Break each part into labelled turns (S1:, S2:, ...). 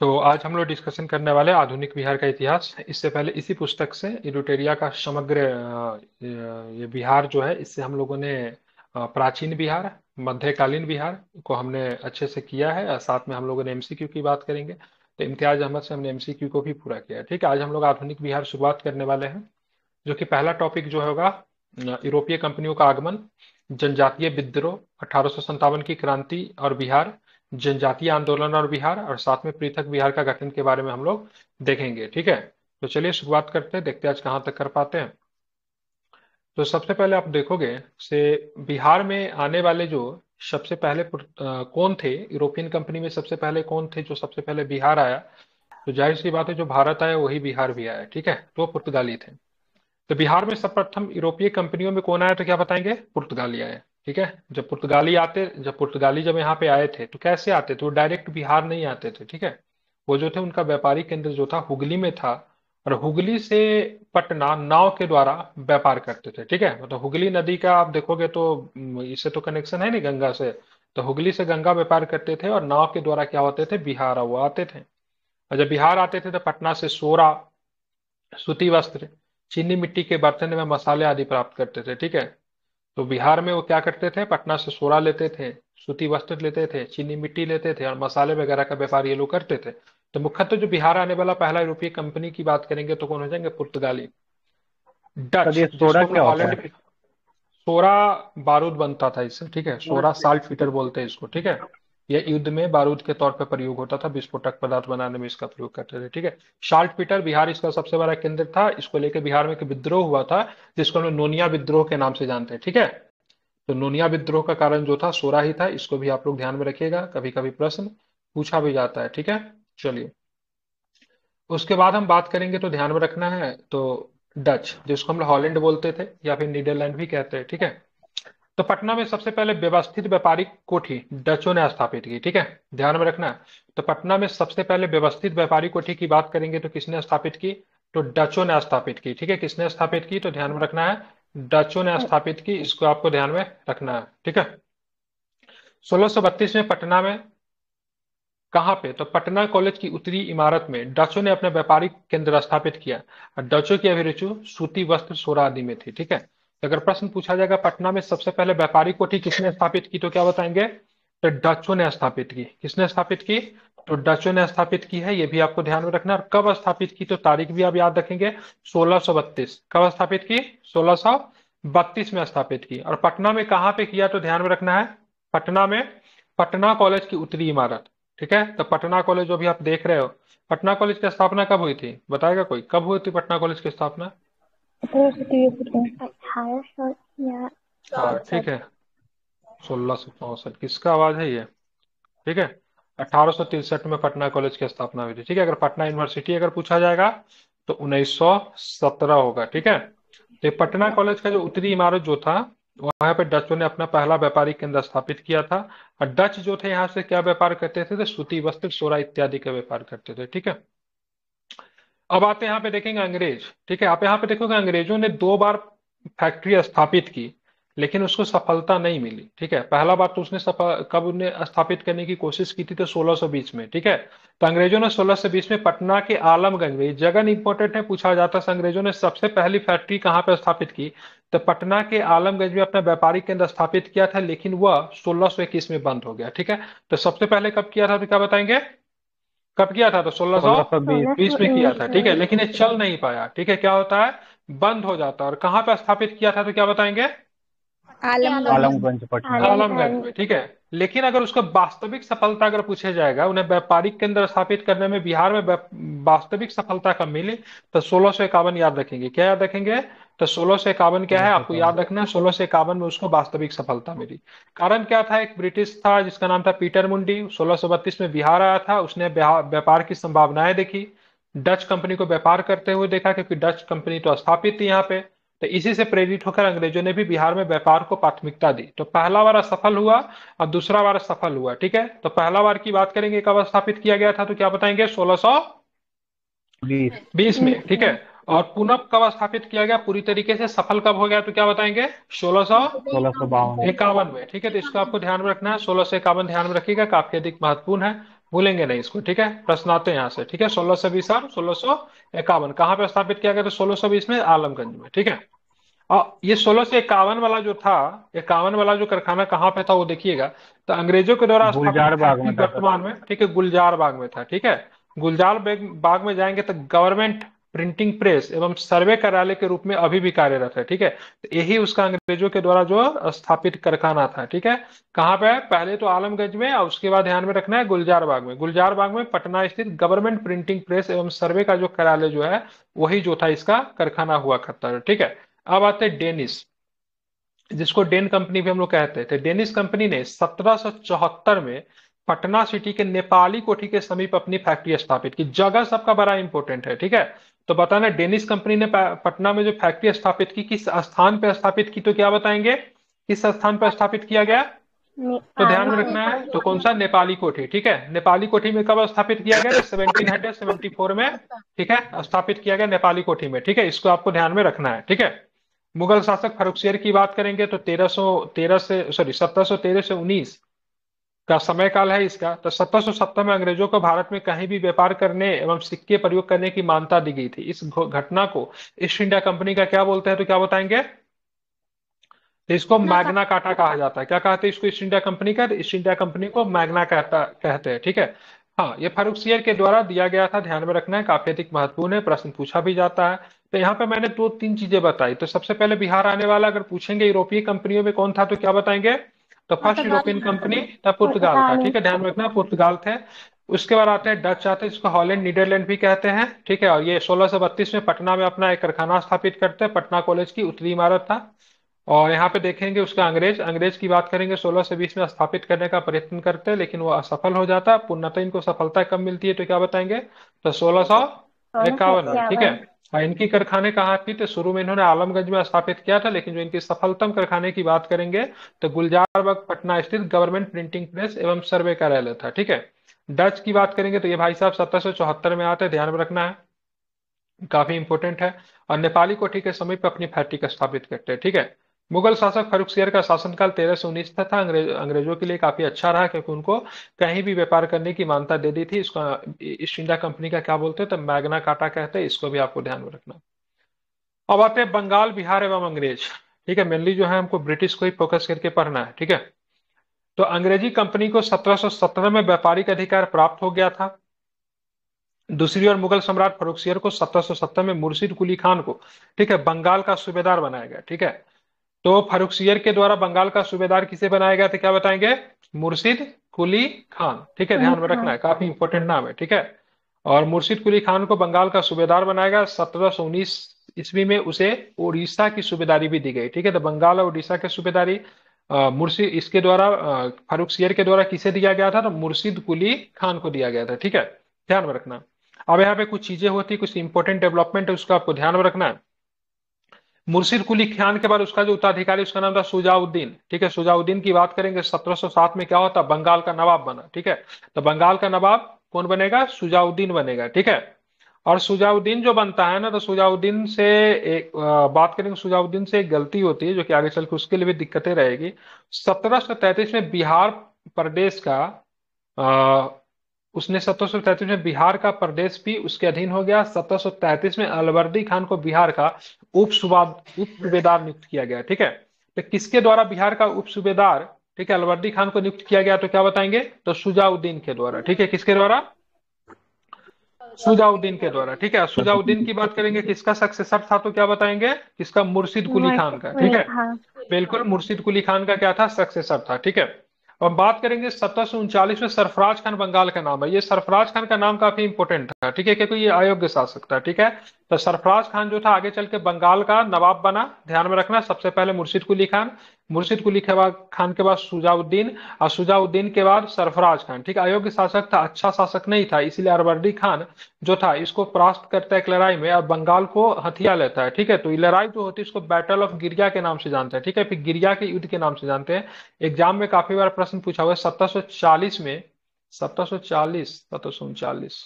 S1: तो आज हम लोग डिस्कशन करने वाले आधुनिक बिहार का इतिहास इससे पहले इसी पुस्तक से इडुटेरिया का समग्र ये बिहार जो है इससे हम लोगों ने प्राचीन बिहार मध्यकालीन बिहार को हमने अच्छे से किया है साथ में हम लोगों ने एमसीक्यू की बात करेंगे तो इम्तियाज अहमद से हमने एमसीक्यू को भी पूरा किया है ठीक है आज हम लोग आधुनिक बिहार शुरुआत करने वाले हैं जो कि पहला टॉपिक जो होगा यूरोपीय कंपनियों का आगमन जनजातीय विद्रोह अठारह की क्रांति और बिहार जनजातीय आंदोलन और बिहार और साथ में पृथक बिहार का गठन के बारे में हम लोग देखेंगे ठीक है तो चलिए शुरुआत करते हैं देखते हैं आज कहाँ तक कर पाते हैं तो सबसे पहले आप देखोगे से बिहार में आने वाले जो सबसे पहले आ, कौन थे यूरोपियन कंपनी में सबसे पहले कौन थे जो सबसे पहले बिहार आया तो जाहिर सी बात है जो भारत आया वही बिहार भी आया ठीक है तो पुर्तगाली थे तो बिहार में सर्वप्रथम यूरोपीय कंपनियों में कौन आया तो क्या बताएंगे पुर्तगाली आया ठीक है जब पुर्तगाली आते जब पुर्तगाली जब यहाँ पे आए थे तो कैसे आते थे वो डायरेक्ट बिहार नहीं आते थे ठीक है वो जो थे उनका व्यापारी केंद्र जो था हुगली में था और हुगली से पटना नाव के द्वारा व्यापार करते थे ठीक है मतलब तो हुगली नदी का आप देखोगे तो इससे तो कनेक्शन है नहीं गंगा से तो हुगली से गंगा व्यापार करते थे और नाव के द्वारा क्या होते थे बिहार वो आते थे और जब बिहार आते थे तो पटना से सोरा सूती वस्त्र चीनी मिट्टी के बर्तन में मसाले आदि प्राप्त करते थे ठीक है तो बिहार में वो क्या करते थे पटना से सोरा लेते थे सूती वस्त्र लेते थे चीनी मिट्टी लेते थे और मसाले वगैरह का व्यापार ये लोग करते थे तो मुख्यतः जो बिहार आने वाला पहला यूरोपीय कंपनी की बात करेंगे तो कौन हो जाएंगे पुर्तगाली डच सोरा बारूद बनता था इससे ठीक है सोरा साल्ट फीटर बोलते हैं इसको ठीक है यह युद्ध में बारूद के तौर पर प्रयोग होता था विस्फोटक पदार्थ बनाने में इसका प्रयोग करते थे ठीक है शाल्ट पीटर बिहार इसका सबसे बड़ा केंद्र था इसको लेकर बिहार में एक विद्रोह हुआ था जिसको हम नोनिया विद्रोह के नाम से जानते हैं ठीक है तो नोनिया विद्रोह का कारण जो था सोरा ही था इसको भी आप लोग ध्यान में रखिएगा कभी कभी प्रश्न पूछा भी जाता है ठीक है चलिए उसके बाद हम बात करेंगे तो ध्यान में रखना है तो डच जिसको हम लोग हॉलैंड बोलते थे या फिर नीदरलैंड भी कहते हैं ठीक है तो पटना में सबसे पहले व्यवस्थित व्यापारिक कोठी डचों ने स्थापित की ठीक है ध्यान में रखना तो पटना में सबसे पहले व्यवस्थित व्यापारिक कोठी की बात करेंगे तो किसने स्थापित की तो डचों ने स्थापित की ठीक है किसने स्थापित की तो ध्यान में रखना है डचों ने स्थापित की इसको आपको ध्यान में रखना है ठीक है सोलह में पटना में कहा पे तो पटना कॉलेज की उत्तरी इमारत में डचों ने अपने व्यापारिक केंद्र स्थापित किया डचों की अभिरुचि सूती वस्त्र सोरा आदि में थी ठीक है अगर प्रश्न पूछा जाएगा पटना में सबसे पहले व्यापारी कोठी किसने स्थापित की तो क्या बताएंगे तो डचों ने स्थापित की किसने स्थापित की तो डचों ने स्थापित की है ये भी आपको ध्यान में रखना और कब स्थापित की तो तारीख भी आप याद रखेंगे सोलह कब स्थापित की 1632 में स्थापित की और पटना में कहाँ पे किया तो ध्यान में रखना है पटना में पटना कॉलेज की उत्तरी इमारत ठीक है तो पटना कॉलेज जो भी आप देख रहे हो पटना कॉलेज की स्थापना कब हुई थी बताएगा कोई कब हुई थी पटना कॉलेज की स्थापना हाँ, ठीक है सोलह सौ चौसठ किसका आवाज है ये ठीक है अठारह सौ तिरसठ में पटना कॉलेज की स्थापना हुई थी ठीक है अगर पटना यूनिवर्सिटी अगर पूछा जाएगा तो उन्नीस सौ सत्रह होगा ठीक है तो पटना कॉलेज का जो उत्तरी इमारत जो था वहां पे डचों ने अपना पहला व्यापारिक केंद्र स्थापित किया था और डच जो थे यहाँ से क्या व्यापार करते थे सूती तो वस्त्र सोरा इत्यादि का व्यापार करते थे ठीक है अब आप यहाँ पे देखेंगे अंग्रेज ठीक है आप यहाँ पे देखोगे अंग्रेजों ने दो बार फैक्ट्री स्थापित की लेकिन उसको सफलता नहीं मिली ठीक है पहला बार तो उसने सफल कब उन्हें स्थापित करने की कोशिश की थी तो 1620 में ठीक है तो अंग्रेजों ने 1620 में पटना के आलमगंज में जगह इंपॉर्टेंट है पूछा जाता है अंग्रेजों ने सबसे पहली फैक्ट्री कहाँ पर स्थापित की तो पटना के आलमगंज में अपना व्यापारिक केंद्र स्थापित किया था लेकिन वह सोलह में बंद हो गया ठीक है तो सबसे पहले कब किया था तो क्या बताएंगे कब किया था तो सोलह सौ बीस में किया था ठीक है लेकिन ये चल नहीं पाया ठीक है क्या होता है बंद हो जाता है और कहाँ पे स्थापित किया था तो क्या बताएंगे आलमगंज आलमगंज में ठीक है लेकिन अगर उसका वास्तविक सफलता अगर पूछा जाएगा उन्हें व्यापारिक केंद्र स्थापित करने में बिहार में वास्तविक सफलता कब मिली तो सोलह इक्यावन याद रखेंगे क्या याद रखेंगे तो सोलह सौ इक्यावन क्या है आपको याद रखना है सोलह सौ इक्यावन में उसको वास्तविक सफलता मिली कारण क्या था एक ब्रिटिश था जिसका नाम था पीटर मुंडी सोलह सौ बत्तीस में बिहार आया था उसने व्यापार की संभावनाएं देखी डच कंपनी को व्यापार करते हुए देखा क्योंकि डच कंपनी तो स्थापित थी यहाँ पे तो इसी से प्रेरित होकर अंग्रेजों ने भी बिहार में व्यापार को प्राथमिकता दी तो पहला बार असफल हुआ और दूसरा बार सफल हुआ ठीक है तो पहला बार की बात करेंगे कब स्थापित किया गया था तो क्या बताएंगे सोलह सौ बीस में ठीक है और पुनः कब स्थापित किया गया पूरी तरीके से सफल कब हो गया तो क्या बताएंगे सोलह सौ सोलह सौ इक्यावन में ठीक है तो इसको आपको ध्यान में रखना है सोलह सौ इक्यावन ध्यान में रखिएगा काफी अधिक महत्वपूर्ण है भूलेंगे नहीं इसको ठीक है प्रश्न आते हैं यहाँ से ठीक है सोलह सौ बीस और सोलह सौ इक्यावन कहाँ पे स्थापित किया गया था सोलह सौ बीस में आलमगंज में ठीक है और ये सोलह सौ इक्यावन वाला जो था इक्यावन वाला जो कारखाना कहाँ पे था वो देखिएगा तो अंग्रेजों के द्वारा गुलजार बाग में वर्तमान में ठीक है गुलजार बाग में था ठीक है गुलजार बाग में जाएंगे तो गवर्नमेंट प्रिंटिंग प्रेस एवं सर्वे कार्यालय के रूप में अभी भी कार्यरत है ठीक है तो यही उसका अंग्रेजों के द्वारा जो स्थापित कारखाना था ठीक है कहाँ पे पहले तो आलमगंज में और उसके बाद ध्यान में रखना है गुलजार बाग में गुलजार बाग में पटना स्थित गवर्नमेंट प्रिंटिंग प्रेस एवं सर्वे का जो कार्यालय जो है वही जो था इसका कारखाना हुआ करता है ठीक है अब आते डेनिस जिसको डेन कंपनी भी हम लोग कहते थे तो डेनिस कंपनी ने सत्रह में पटना सिटी के नेपाली कोठी के समीप अपनी फैक्ट्री स्थापित की जगह सबका बड़ा इंपॉर्टेंट है ठीक है तो बताना डेनिश कंपनी ने पटना में जो फैक्ट्री स्थापित की किस स्थान पर स्थापित की तो क्या बताएंगे किस स्थान पर स्थापित किया गया तो ध्यान में रखना है तो कौन सा नेपाली कोठी ठीक है नेपाली कोठी में कब स्थापित किया गया सेवेंटीन हंड्रेड सेवेंटी फोर में अच्छा। ठीक है स्थापित किया गया नेपाली कोठी में ठीक है इसको आपको ध्यान में रखना है ठीक है मुगल शासक फरुख शेर की बात करेंगे तो तेरह सौ तेरह से सॉरी सत्रह सौ तेरह से उन्नीस का समय काल है इसका तो सत्रह में अंग्रेजों को भारत में कहीं भी व्यापार करने एवं सिक्के प्रयोग करने की मान्यता दी गई थी इस घटना को ईस्ट इंडिया कंपनी का क्या बोलते हैं तो क्या बताएंगे तो इसको मैग्ना काटा कहा जाता है क्या कहते हैं इसको ईस्ट इंडिया कंपनी का तो ईस्ट इंडिया कंपनी को मैग्ना कहता कहते हैं ठीक है हाँ ये सियर के द्वारा दिया गया था ध्यान में रखना है काफी अधिक महत्वपूर्ण है प्रश्न पूछा भी जाता है तो यहाँ पे मैंने दो तीन चीजें बताई तो सबसे पहले बिहार आने वाला अगर पूछेंगे यूरोपीय कंपनियों में कौन था तो क्या बताएंगे तो फर्स्ट यूरोपियन कंपनी था पुर्तगाल का ठीक है ध्यान रखना पुर्तगाल थे उसके बाद आते हैं डच आते हैं जिसको हॉलैंड नीदरलैंड भी कहते हैं ठीक है और ये सोलह में पटना में अपना एक कारखाना स्थापित करते हैं पटना कॉलेज की उत्तरी इमारत था और यहाँ पे देखेंगे उसका अंग्रेज अंग्रेज की बात करेंगे सोलह से बीस में स्थापित करने का प्रयत्न करते हैं लेकिन वो असफल हो जाता है पूर्णतः इनको सफलता कम मिलती है तो क्या बताएंगे तो सोलह सौ इक्यावन में ठीक है हाँ, इनकी कारखाने कहाँ थी तो शुरू में इन्होंने आलमगंज में स्थापित किया था लेकिन जो इनकी सफलतम कारखाने की बात करेंगे तो गुलजारबाग पटना स्थित गवर्नमेंट प्रिंटिंग प्रेस एवं सर्वे कार्यालय था ठीक है डच की बात करेंगे तो ये भाई साहब सत्रह में आते हैं ध्यान में रखना है काफी इंपोर्टेंट है और नेपाली कोठी के समीप अपनी फैक्ट्री स्थापित करते हैं ठीक है मुगल शासक फर्रुखसियर का शासनकाल तेरह सौ उन्नीस था अंग्रेज, अंग्रेजों के लिए काफी अच्छा रहा क्योंकि उनको कहीं भी व्यापार करने की मान्यता दे दी थी इसको ईस्ट इंडिया कंपनी का क्या बोलते हैं तो मैग्ना काटा कहते हैं इसको भी आपको ध्यान में रखना अब आते हैं बंगाल बिहार एवं अंग्रेज ठीक है मेनली जो है हमको ब्रिटिश को ही फोकस करके पढ़ना है ठीक है तो अंग्रेजी कंपनी को 1717 में व्यापारिक अधिकार प्राप्त हो गया था दूसरी ओर मुगल सम्राट फरुखसियर को 1717 में मुर्शिद कुली खान को ठीक है बंगाल का सूबेदार बनाया गया ठीक है तो फरुखसियर के द्वारा बंगाल का सूबेदार किसे बनाया गया था क्या बताएंगे मुर्शिद कुली खान ठीक है ध्यान में रखना है काफी इंपोर्टेंट नाम है ठीक है और मुर्शिद कुली खान को बंगाल का सूबेदार बनाया गया सत्रह ईस्वी में उसे उड़ीसा की सूबेदारी भी दी गई ठीक है तो बंगाल और उड़ीसा के सूबेदारी मुर्शिद इसके द्वारा फारूक सियर के द्वारा किसे दिया गया था तो मुर्शिद कुली खान को दिया गया था ठीक है ध्यान में रखना अब यहाँ पे कुछ चीजें होती कुछ इंपोर्टेंट डेवलपमेंट है उसका आपको ध्यान में रखना है मुर्शिद कुली खान के बाद उसका जो उत्तराधिकारी उसका नाम था सुजाउद्दीन ठीक है सुजाउद्दीन की बात करेंगे 1707 में क्या होता बंगाल का नवाब बना ठीक है तो बंगाल का नवाब कौन बनेगा सुजाउद्दीन बनेगा ठीक है और सुजाउद्दीन जो बनता है ना तो सुजाउद्दीन से एक आ, बात करेंगे सुजाउद्दीन से एक गलती होती है जो कि आगे चल के उसके लिए भी दिक्कतें रहेगी सत्रह में बिहार प्रदेश का उसने सत्रह में बिहार का प्रदेश भी उसके अधीन हो गया सत्रह में अलवर्दी खान को बिहार का उप सूबेदार नियुक्त किया गया ठीक है तो किसके द्वारा बिहार का उप सूबेदार ठीक है अलवर्दी खान को नियुक्त किया गया तो क्या बताएंगे तो सुजाउद्दीन के द्वारा ठीक है किसके द्वारा सुजाउद्दीन के द्वारा ठीक है सुजाउद्दीन की बात करेंगे किसका सक्सेसर था तो क्या बताएंगे किसका मुर्शिद कुली खान का ठीक है हाँ। बिल्कुल मुर्शिद कुली खान का क्या था सक्सेसर था ठीक है हम बात करेंगे सत्रह सौ उनचालीस में सरफराज खान बंगाल का नाम है ये सरफराज खान का नाम काफी इंपोर्टेंट था ठीक है क्योंकि ये आयोग शासक था ठीक है तो सरफराज खान जो था आगे चल के बंगाल का नवाब बना ध्यान में रखना सबसे पहले मुर्शिद कुली खान मुर्शिद कुली खान के बाद सुजाउद्दीन और सुजाउद्दीन के बाद सरफराज खान ठीक अयोग्य शासक था अच्छा शासक नहीं था इसीलिए अरबर्डी खान जो था इसको परास्त करता है एक लड़ाई में और बंगाल को हथिया लेता है ठीक है तो ये लड़ाई जो होती है इसको बैटल ऑफ गिरिया के नाम से जानते हैं ठीक है फिर गिरिया के युद्ध के नाम से जानते हैं एग्जाम में काफी बार प्रश्न पूछा हुआ है सत्रह में सत्रह सौ चालीस सत्रह सौ उनचालीस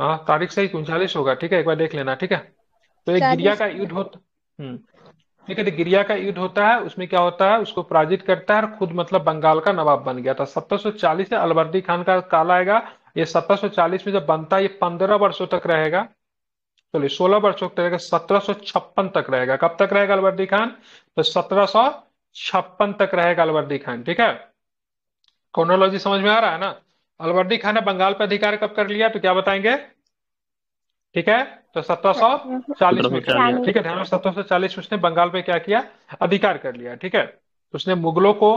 S1: हाँ तारीख सही उनचालीस होगा ठीक है एक बार देख लेना ठीक है तो एक गिरिया का युद्ध होता हम्म ठीक है तो गिरिया का युद्ध होता है उसमें क्या होता है उसको पराजित करता है और खुद मतलब बंगाल का नवाब बन गया था सत्रह सौ चालीस से अलवर्दी खान का काल आएगा ये सत्रह सौ चालीस में जब बनता है ये पंद्रह वर्षों तक रहेगा चलिए सोलह वर्षों तक रहेगा सत्रह सौ छप्पन तक रहेगा कब तक रहेगा अलवर्दी खान तो सत्रह सौ छप्पन तक रहेगा अलवर्दी खान ठीक है क्रोनोलॉजी समझ में आ रहा है ना अलवर्दी खान ने बंगाल पर अधिकार कब कर लिया तो क्या बताएंगे ठीक है तो सत्रह सौ चालीस में कर लिया ठीक है ध्यान सत्रह सौ चालीस उसने बंगाल पे क्या किया अधिकार कर लिया ठीक है उसने मुगलों को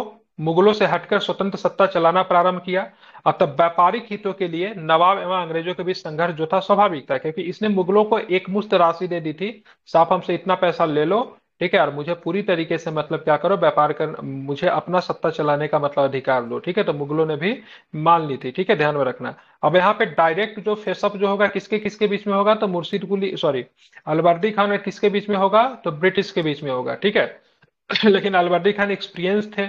S1: मुगलों से हटकर स्वतंत्र सत्ता चलाना प्रारंभ किया अब तब व्यापारिक हितों के लिए नवाब एवं अंग्रेजों के बीच संघर्ष जो था स्वाभाविक था क्योंकि इसने मुगलों को एकमुश्त राशि दे दी थी साफ हमसे इतना पैसा ले लो ठीक है और मुझे पूरी तरीके से मतलब क्या करो व्यापार कर मुझे अपना सत्ता चलाने का मतलब अधिकार दो ठीक है तो मुगलों ने भी मान ली थी ठीक है ध्यान में रखना अब यहाँ पे डायरेक्ट जो फेसअप जो होगा किसके किसके बीच में होगा तो मुर्शिद कुली सॉरी अलबर्दी खान किसके बीच में होगा तो ब्रिटिश के बीच में होगा ठीक है लेकिन अलबर्दी खान एक्सपीरियंस थे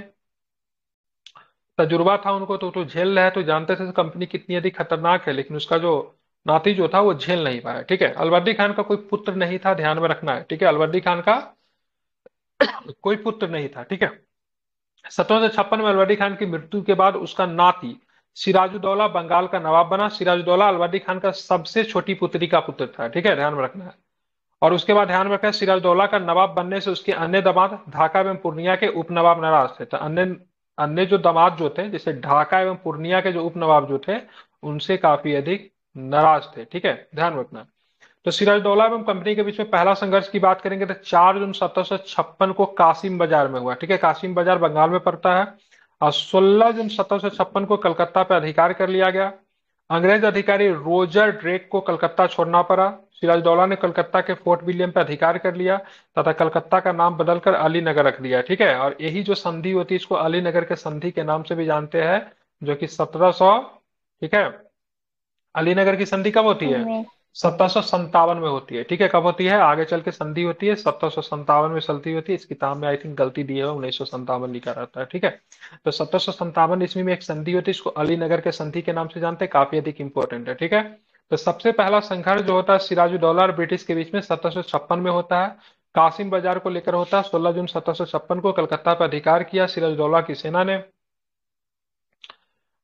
S1: तजुर्बा था उनको तो तो झेल रहे तो जानते थे कंपनी कितनी अधिक खतरनाक है लेकिन उसका जो नाती जो था वो झेल नहीं पाया ठीक है अलवर्दी खान का कोई पुत्र नहीं था ध्यान में रखना है ठीक है अलवर्दी खान का कोई पुत्र नहीं था ठीक है सत्रह सौ छप्पन में अलवाडी खान की मृत्यु के बाद उसका नाती सिराजुद्दौला बंगाल का नवाब बना सिराजुद्दौला अलवाडी खान का सबसे छोटी पुत्री का पुत्र था ठीक है ध्यान में रखना है और उसके बाद ध्यान में रखना है सिराजुद्दौला का नवाब बनने से उसके अन्य दामाद ढाका एवं पूर्णिया के उप नवाब नाराज थे तो अन्य अन्य जो दामाद जो थे जैसे ढाका एवं पूर्णिया के जो उप नवाब जो थे उनसे काफी अधिक नाराज थे ठीक है ध्यान रखना तो सिराज दौला एवं कंपनी के बीच में पहला संघर्ष की बात करेंगे तो चार जून सत्रह को कासिम बाजार में हुआ ठीक है कासिम बाजार बंगाल में पड़ता है और सोलह जून सत्रह को कलकत्ता पर अधिकार कर लिया गया अंग्रेज अधिकारी रोजर ड्रेक को कलकत्ता छोड़ना पड़ा सिराज दौला ने कलकत्ता के फोर्ट विलियम पर अधिकार कर लिया तथा कलकत्ता का नाम बदलकर अली नगर रख दिया ठीक है और यही जो संधि होती है इसको अली नगर के संधि के नाम से भी जानते हैं जो कि सत्रह ठीक है अलीनगर की संधि कब होती है सत्रह में होती है ठीक है कब होती है आगे चल के संधि होती है सत्रह में संधि होती है इस किताब में आई थिंक गलती दी है उन्नीस सौ संतावन लिखा रहता है ठीक है तो सत्रह ईस्वी में एक संधि होती है इसको अली नगर के संधि के नाम से जानते हैं काफी अधिक इंपॉर्टेंट है ठीक है तो सबसे पहला संघर्ष जो होता है सिराजुद्दौला और ब्रिटिश के बीच में सत्रह में होता है कासिम बाजार को लेकर होता है सोलह जून सत्रह को कलकत्ता पर अधिकार किया सिराजुद्दौला की सेना ने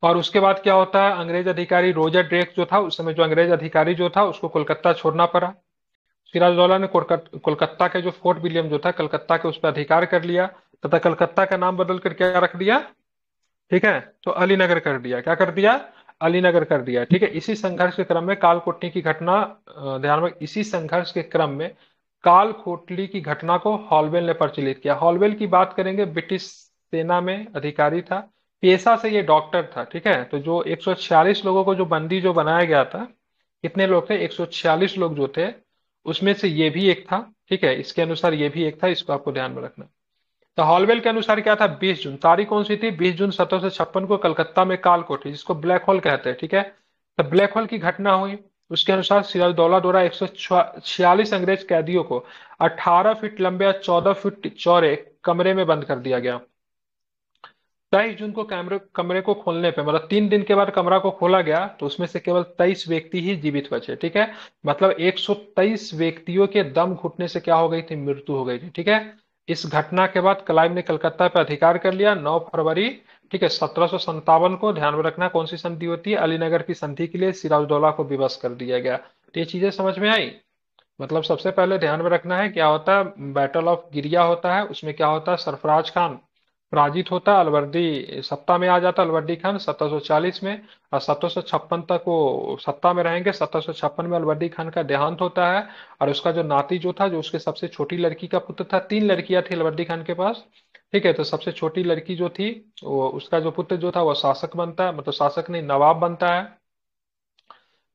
S1: और उसके बाद क्या होता है अंग्रेज अधिकारी रोजर ड्रेक जो था उस समय जो अंग्रेज अधिकारी जो था उसको कोलकाता छोड़ना पड़ा सिराजदौला ने कोलकाता के जो फोर्ट विलियम जो था कलकत्ता के उस पर अधिकार कर लिया तथा कलकत्ता का नाम बदल कर क्या रख दिया ठीक है तो अलीनगर कर दिया क्या कर दिया अलीनगर कर दिया ठीक है इसी संघर्ष के क्रम में काल कोटनी की घटना ध्यान में इसी संघर्ष के क्रम में काल कोटली की घटना को हॉलवेल ने प्रचलित किया हॉलवेल की बात करेंगे ब्रिटिश सेना में अधिकारी था पेशा से ये डॉक्टर था ठीक है तो जो 146 लोगों को जो बंदी जो बनाया गया था कितने लोग थे 146 लोग जो थे उसमें से ये भी एक था ठीक है इसके अनुसार ये भी एक था इसको आपको ध्यान में रखना तो हॉलवेल के अनुसार क्या था 20 जून तारीख कौन सी थी 20 जून सत्रह को कलकत्ता में काल कोठी जिसको ब्लैक होल कहते हैं ठीक है तो ब्लैक होल की घटना हुई उसके अनुसार सिराजदौला द्वारा एक अंग्रेज कैदियों को 18 फीट लंबे और 14 फीट चौड़े कमरे में बंद कर दिया गया तेईस जून को कैमरे कमरे को खोलने पे मतलब तीन दिन के बाद कमरा को खोला गया तो उसमें से केवल तेईस व्यक्ति ही जीवित बचे ठीक है मतलब तेईस व्यक्तियों के दम घुटने से क्या हो गई थी मृत्यु हो गई थी ठीक है इस घटना के बाद क्लाइव ने कलकत्ता पर अधिकार कर लिया 9 फरवरी ठीक है सत्रह को ध्यान में रखना कौन सी संधि होती है अलीनगर की संधि के लिए सिराजदौला को विवश कर दिया गया तो ये चीजें समझ में आई मतलब सबसे पहले ध्यान में रखना है क्या होता है बैटल ऑफ गिरिया होता है उसमें क्या होता है सरफराज खान पराजित होता है अलवर्दी सत्ता में आ जाता है अलवर्दी खान 1740 में और सत्रह तक वो सत्ता में रहेंगे सत्रह में अलवर्दी खान का देहांत होता है और उसका जो नाती जो था जो उसके सबसे छोटी लड़की का पुत्र था तीन लड़कियां थी अलवर्दी खान के पास ठीक है तो सबसे छोटी लड़की जो थी वो उसका जो पुत्र जो था वो शासक बनता है मतलब शासक नहीं नवाब बनता है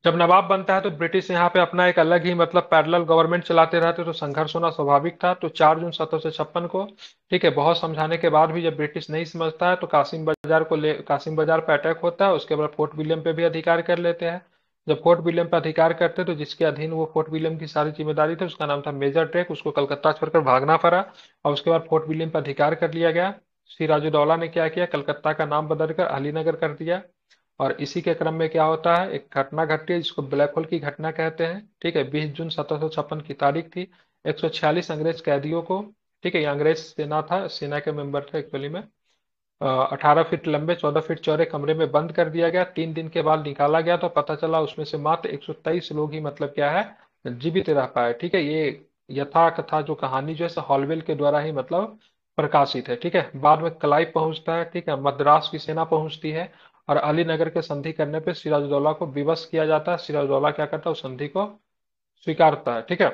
S1: जब नवाब बनता है तो ब्रिटिश यहाँ पे अपना एक अलग ही मतलब पैरल गवर्नमेंट चलाते रहते तो संघर्ष होना स्वाभाविक था तो चार जून सत्रह को ठीक है बहुत समझाने के बाद भी जब ब्रिटिश नहीं समझता है तो कासिम बाजार को ले कासिम बाजार पर अटैक होता है उसके बाद फोर्ट विलियम पे भी अधिकार कर लेते हैं जब फोर्ट विलियम पे अधिकार करते तो जिसके अधीन वो फोर्ट विलियम की सारी जिम्मेदारी थी उसका नाम था मेजर ट्रेक उसको कलकत्ता छोड़कर भागना पड़ा और उसके बाद फोर्ट विलियम पर अधिकार कर लिया गया सिराजुद्दौला ने क्या किया कलकत्ता का नाम बदलकर अलीनगर कर दिया और इसी के क्रम में क्या होता है एक घटना घटती है जिसको ब्लैक होल की घटना कहते हैं ठीक है बीस जून सत्रह की तारीख थी 146 अंग्रेज कैदियों को ठीक है अंग्रेज सेना था सेना के मेंबर थे एक्चुअली में अठारह फीट लंबे चौदह फीट चौड़े कमरे में बंद कर दिया गया तीन दिन के बाद निकाला गया तो पता चला उसमें से मात्र एक सौ तेईस लोग ही मतलब क्या है जीवित रह पाए ठीक है ये यथा कथा जो कहानी जो है हॉलवेल के द्वारा ही मतलब प्रकाशित है ठीक है बाद में कलाई पहुंचता है ठीक है मद्रास की सेना पहुंचती है और अली नगर के संधि करने पे सिराजुद्दौला को विवश किया जाता है सिराजुद्दौला क्या करता है उस संधि को स्वीकारता है ठीक है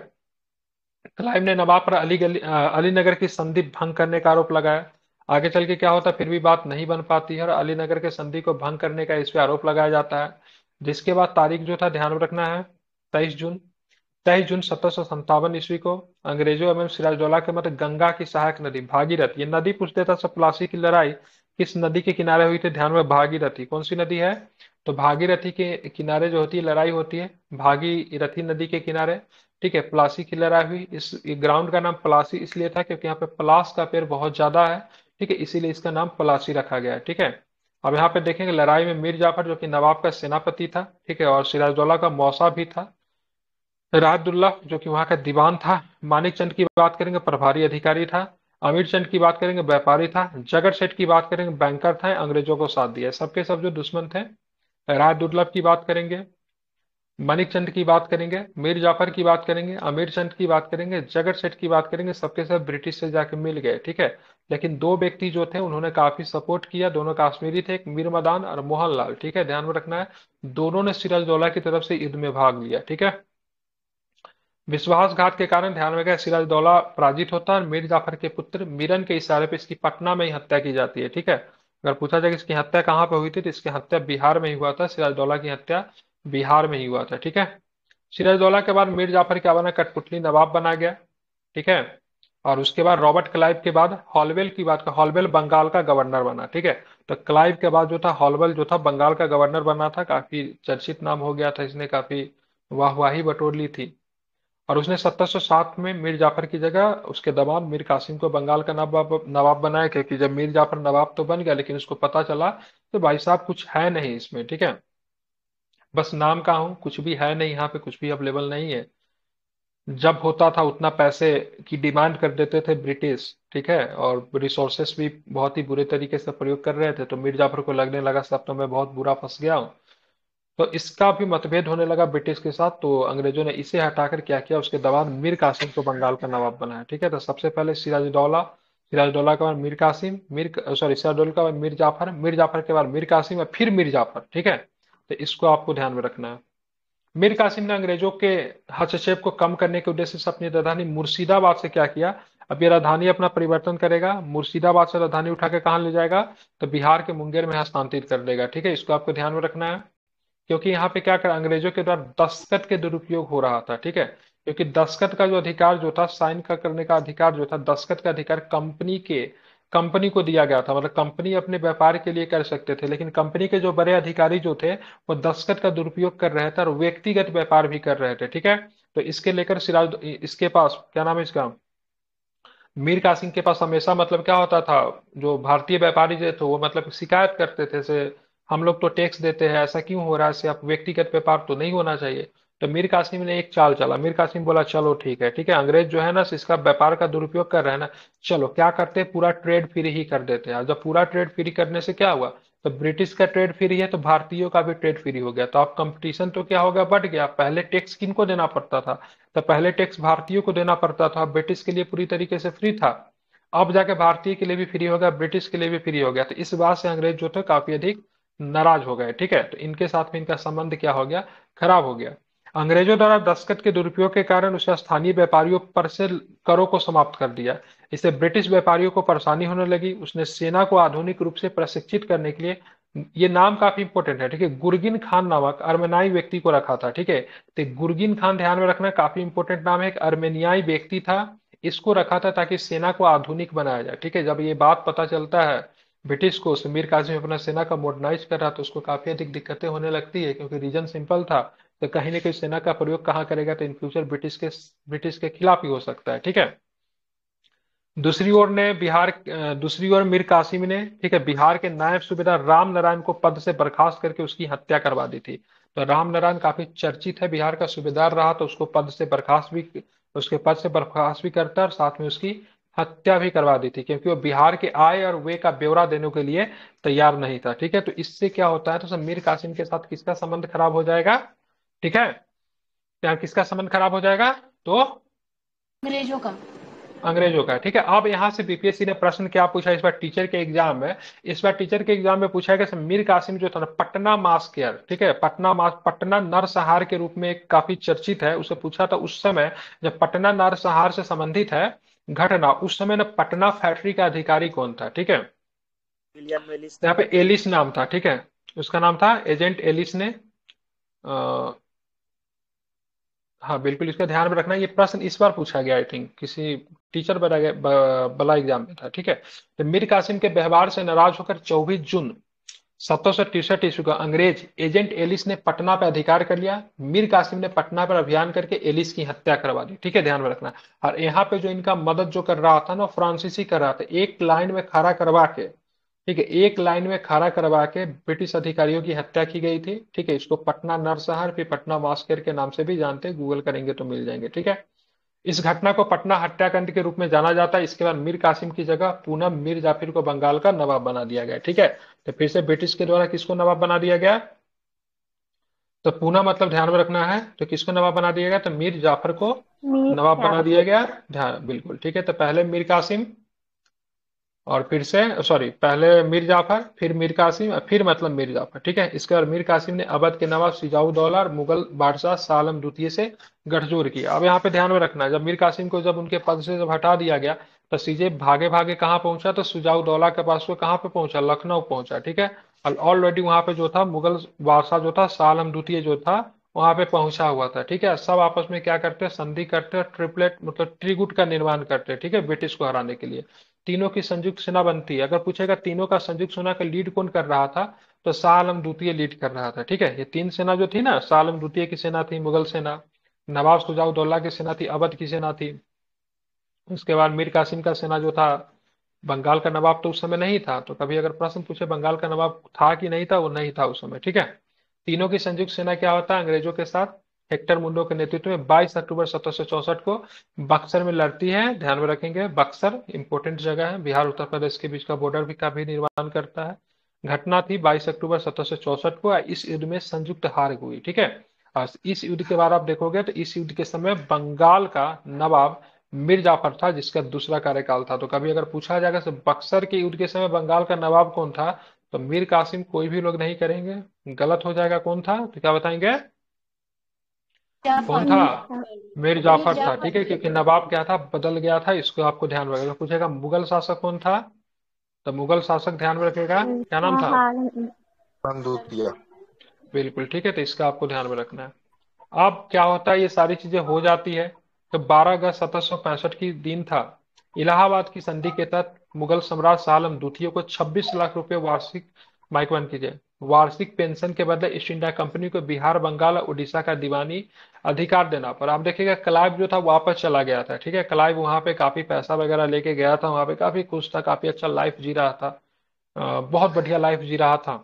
S1: क्लाइव ने नवाब पर अली गली अली नगर की संधि भंग करने का आरोप लगाया आगे चल के क्या होता फिर भी बात नहीं बन पाती है और अली नगर के संधि को भंग करने का इस पर आरोप लगाया जाता है जिसके बाद तारीख जो था ध्यान में रखना है तेईस जून तेईस जून सत्रह सौ ईस्वी को अंग्रेजों एवं सिराजदौला के मत गंगा की सहायक नदी भागीरथ ये नदी पूछते था सप्लासी की लड़ाई किस नदी के किनारे हुई थी ध्यान में भागीरथी कौन सी नदी है तो भागीरथी के किनारे जो होती है लड़ाई होती है भागीरथी नदी के किनारे ठीक है प्लासी की लड़ाई हुई इस ग्राउंड का नाम प्लासी इसलिए था क्योंकि यहाँ पे प्लास का पेड़ बहुत ज्यादा है ठीक है इसीलिए इसका नाम प्लासी रखा गया है ठीक है अब यहाँ पे देखेंगे लड़ाई में मीर जाफर जो कि नवाब का सेनापति था ठीक है और सिराजदौला का मौसा भी था राहदुल्ला जो कि वहाँ का दीवान था मानिक चंद की बात करेंगे प्रभारी अधिकारी था अमीर चंद की बात करेंगे व्यापारी था जगत सेठ की बात करेंगे बैंकर था अंग्रेजों को साथ दिया सबके सब जो दुश्मन थे राय दुर्लभ की बात करेंगे मनिक चंद की बात करेंगे मीर जाफर की बात करेंगे अमीर चंद की बात करेंगे जगत सेठ की बात करेंगे सबके सब ब्रिटिश से जाके मिल गए ठीक है लेकिन दो व्यक्ति जो थे उन्होंने काफी सपोर्ट किया दोनों काश्मीरी थे एक मीर मदान और मोहनलाल ठीक है ध्यान में रखना है दोनों ने दौला की तरफ से युद्ध में भाग लिया ठीक है विश्वासघात के कारण ध्यान में गया सिराज दौला पराजित होता है मीर जाफर के पुत्र मीरन के इशारे पर इसकी पटना में ही हत्या की जाती है ठीक है अगर पूछा जाए कि इसकी हत्या कहाँ पे हुई थी तो इसकी हत्या बिहार में ही हुआ था सिराज दौला की हत्या बिहार में ही हुआ था ठीक है सिराज दौला के बाद मीर जाफर क्या बना कठपुतली नवाब बना गया ठीक है और उसके बाद रॉबर्ट क्लाइव के बाद हॉलवेल की बात कर हॉलवेल बंगाल का गवर्नर बना ठीक है तो क्लाइव के बाद जो था हॉलवेल जो था बंगाल का गवर्नर बना था काफी चर्चित नाम हो गया था इसने काफी वाहवाही बटोर ली थी और उसने 1707 में मीर जाफर की जगह उसके दबाव मीर कासिम को बंगाल का नवाब नवाब बनाया क्योंकि जब मीर जाफर नवाब तो बन गया लेकिन उसको पता चला तो भाई साहब कुछ है नहीं इसमें ठीक है बस नाम का हूँ कुछ भी है नहीं यहाँ पे कुछ भी अवेलेबल नहीं है जब होता था उतना पैसे की डिमांड कर देते थे ब्रिटिश ठीक है और रिसोर्सेस भी बहुत ही बुरे तरीके से प्रयोग कर रहे थे तो मीर जाफर को लगने लगा सब तो मैं बहुत बुरा फंस गया हूँ तो इसका भी मतभेद होने लगा ब्रिटिश के साथ तो अंग्रेजों ने इसे हटाकर क्या किया उसके दबाव मीर कासिम को बंगाल का नवाब बनाया ठीक है तो सबसे पहले सिराजुद्दौला सिराजुद्दौला के बाद मीर कासिम मीर सॉरी सिराजुद्दौला के बाद मीर जाफर मीर जाफर के बाद मीर कासिम और फिर मीर जाफर ठीक है तो इसको आपको ध्यान में रखना है मीर कासिम ने अंग्रेजों के हस्तक्षेप को कम करने के उद्देश्य से अपनी राजधानी मुर्शिदाबाद से क्या किया अब ये राजधानी अपना परिवर्तन करेगा मुर्शिदाबाद से राजधानी उठा के कहाँ ले जाएगा तो बिहार के मुंगेर में हस्तांतरित कर देगा ठीक है इसको आपको ध्यान में रखना है क्योंकि यहाँ पे क्या कर अंग्रेजों के द्वारा दस्तखत के दुरुपयोग हो रहा था ठीक है क्योंकि दस्खत का जो अधिकार जो था साइन का करने का अधिकार जो था दस्तखत का अधिकार कंपनी के कंपनी को दिया गया था मतलब कंपनी अपने व्यापार के लिए कर सकते थे लेकिन कंपनी के जो बड़े अधिकारी जो थे वो दस्खत का दुरुपयोग कर रहे थे और व्यक्तिगत व्यापार भी कर रहे थे ठीक है तो इसके लेकर सिराज इसके पास क्या नाम है इसका मीर कासिम के पास हमेशा मतलब क्या होता था जो भारतीय व्यापारी जो थे वो मतलब शिकायत करते थे से हम लोग तो टैक्स देते हैं ऐसा क्यों हो रहा है सिर्फ आप व्यक्तिगत व्यापार तो नहीं होना चाहिए तो मीर कासिम ने एक चाल चला मीर कासिम बोला चलो ठीक है ठीक है अंग्रेज जो है ना इसका व्यापार का दुरुपयोग कर रहे हैं ना चलो क्या करते हैं पूरा ट्रेड फ्री ही कर देते हैं जब पूरा ट्रेड फ्री करने से क्या हुआ तो ब्रिटिश का ट्रेड फ्री है तो भारतीयों का भी ट्रेड फ्री हो गया तो अब कंपटीशन तो क्या हो गया बढ़ गया पहले टैक्स किन को देना पड़ता था तो पहले टैक्स भारतीयों को देना पड़ता था ब्रिटिश के लिए पूरी तरीके से फ्री था अब जाके भारतीय के लिए भी फ्री हो गया ब्रिटिश के लिए भी फ्री हो गया तो इस बात से अंग्रेज जो थे काफी अधिक नाराज हो गए ठीक है तो इनके साथ में इनका संबंध क्या हो गया खराब हो गया अंग्रेजों द्वारा दस्खत के दुरुपयोग के कारण उसने स्थानीय व्यापारियों पर से करों को समाप्त कर दिया इससे ब्रिटिश व्यापारियों को परेशानी होने लगी उसने सेना को आधुनिक रूप से प्रशिक्षित करने के लिए ये नाम काफी इंपोर्टेंट है ठीक है गुरगिन खान नामक अर्मेनियाई व्यक्ति को रखा था ठीक है तो गुरगिन खान ध्यान में रखना काफी इंपोर्टेंट नाम है एक अर्मेनियाई व्यक्ति था इसको रखा था ताकि सेना को आधुनिक बनाया जाए ठीक है जब ये बात पता चलता है ब्रिटिश को समीर काजी अपना सेना का मॉडर्नाइज कर रहा तो उसको काफी अधिक दिक्कतें होने लगती है क्योंकि रीजन सिंपल था तो कहीं ना कहीं सेना का प्रयोग कहाँ करेगा तो इन फ्यूचर ब्रिटिश के ब्रिटिश के खिलाफ ही हो सकता है ठीक है दूसरी ओर ने बिहार दूसरी ओर मीर कासिम ने ठीक है बिहार के नायब सूबेदार राम नारायण को पद से बर्खास्त करके उसकी हत्या करवा दी थी तो राम नारायण काफी चर्चित है बिहार का सूबेदार रहा तो उसको पद से बर्खास्त भी उसके पद से बर्खास्त भी करता है और साथ में उसकी हत्या भी करवा दी थी क्योंकि वो बिहार के आय और वे का ब्यौरा देने के लिए तैयार नहीं था ठीक है तो इससे क्या होता है तो सर मीर कासिम के साथ किसका संबंध खराब हो जाएगा ठीक है यहाँ किसका संबंध खराब हो जाएगा तो अंग्रेजों का अंग्रेजों का ठीक है अब यहाँ से बीपीएससी ने प्रश्न क्या पूछा इस बार टीचर के एग्जाम में इस बार टीचर के एग्जाम में पूछा है मीर कासिम जो था ना पटना मास केयर ठीक है पटना मास पटना नरसहार के रूप में काफी चर्चित है उसे पूछा था उस समय जब पटना नरसहार से संबंधित है घटना उस समय ना पटना फैक्ट्री का अधिकारी कौन था ठीक है विलियम एलिस यहाँ पे एलिस नाम था ठीक है उसका नाम था एजेंट एलिस ने आ, हाँ बिल्कुल इसका ध्यान में रखना ये प्रश्न इस बार पूछा गया आई थिंक किसी टीचर बला एग्जाम में था ठीक है तो मीर कासिम के व्यवहार से नाराज होकर 24 जून सत्रह सौ तिरसठ ईस्वी को अंग्रेज एजेंट एलिस ने पटना पर अधिकार कर लिया मीर कासिम ने पटना पर अभियान करके एलिस की हत्या करवा दी ठीक है ध्यान में रखना और यहाँ पे जो इनका मदद जो कर रहा था ना फ्रांसीसी कर रहा था एक लाइन में खड़ा करवा के ठीक है एक लाइन में खड़ा करवा के ब्रिटिश अधिकारियों की हत्या की गई थी ठीक है इसको पटना नरसहर फिर पटना मास्कर के नाम से भी जानते गूगल करेंगे तो मिल जाएंगे ठीक है इस घटना को पटना हत्याकांड के रूप में जाना जाता है इसके बाद मीर कासिम की जगह पूनम मीर जाफिर को बंगाल का नवाब बना दिया गया ठीक है तो फिर से ब्रिटिश के द्वारा किसको नवाब बना दिया गया तो पूना मतलब ध्यान में रखना है तो किसको नवाब बना दिया गया तो मीर जाफर को नवाब बना दिया गया ध्यान बिल्कुल ठीक है तो पहले मीर कासिम और फिर से सॉरी पहले मीर जाफर फिर मीर कासिम फिर मतलब मीर जाफर ठीक है इसके बाद मीर कासिम ने अवध के नवाब दौला और मुगल बादशाह सालम द्वितीय से गठजोड़ किया अब यहाँ पे ध्यान में रखना जब मीर कासिम को जब उनके पद से जब हटा दिया गया तो सीजे भागे भागे कहाँ पहुंचा तो दौला के पास वो कहाँ पे पहुंचा लखनऊ पहुंचा ठीक है और ऑलरेडी वहाँ पे जो था मुगल बादशाह जो था सालम द्वितीय जो था वहां पे पहुंचा हुआ था ठीक है सब आपस में क्या करते हैं संधि करते हैं ट्रिपलेट मतलब ट्रिगुट का निर्माण करते हैं ठीक है ब्रिटिश को हराने के लिए तीनों की संयुक्त सेना बनती है अगर पूछेगा तीनों का संयुक्त सेना का लीड कौन कर रहा था तो शाह आलम द्वितीय लीड कर रहा था ठीक है ये तीन सेना जो थी ना शाह आलम द्वितीय की सेना थी मुगल सेना नवाब सुजाउदौला की सेना थी अवध की सेना थी उसके बाद मीर कासिम का सेना जो था बंगाल का नवाब तो उस समय नहीं था तो कभी अगर प्रश्न पूछे बंगाल का नवाब था कि नहीं था वो नहीं था उस समय ठीक है तीनों की संयुक्त सेना क्या होता है अंग्रेजों के साथ हेक्टर मुंडो के नेतृत्व में 22 अक्टूबर सत्रह को बक्सर में लड़ती है ध्यान में रखेंगे बक्सर इंपोर्टेंट जगह है बिहार उत्तर प्रदेश के बीच का बॉर्डर भी काफी निर्माण करता है घटना थी 22 अक्टूबर सत्रह को इस युद्ध में संयुक्त हार हुई ठीक है और इस युद्ध के बारे आप देखोगे तो इस युद्ध के समय बंगाल का नवाब मिर जाफर था जिसका दूसरा कार्यकाल था तो कभी अगर पूछा जाएगा तो बक्सर के युद्ध के समय बंगाल का नवाब कौन था तो मीर कासिम कोई भी लोग नहीं करेंगे गलत हो जाएगा कौन था तो क्या बताएंगे कौन था मीर जाफर था ठीक है क्योंकि नवाब क्या था बदल गया था इसको आपको ध्यान रखेगा पूछेगा मुगल शासक कौन था तो मुगल शासक ध्यान रखेगा क्या नाम था बिल्कुल ठीक है तो इसका आपको ध्यान में रखना है अब क्या होता है ये सारी चीजें हो जाती है तो 12 अगस्त सत्रह की दिन था इलाहाबाद की संधि के तहत मुगल सम्राट सालम द्वितीय को 26 लाख रुपए वार्षिक माइक बंद कीजिए वार्षिक पेंशन के बदले ईस्ट इंडिया कंपनी को बिहार बंगाल और उड़ीसा का दीवानी अधिकार देना पर आप देखिएगा क्लाइव जो था वापस चला गया था ठीक है क्लाइव वहाँ पे काफी पैसा वगैरह लेके गया था वहाँ पे काफी खुश था काफी अच्छा लाइफ जी रहा था बहुत बढ़िया लाइफ जी रहा था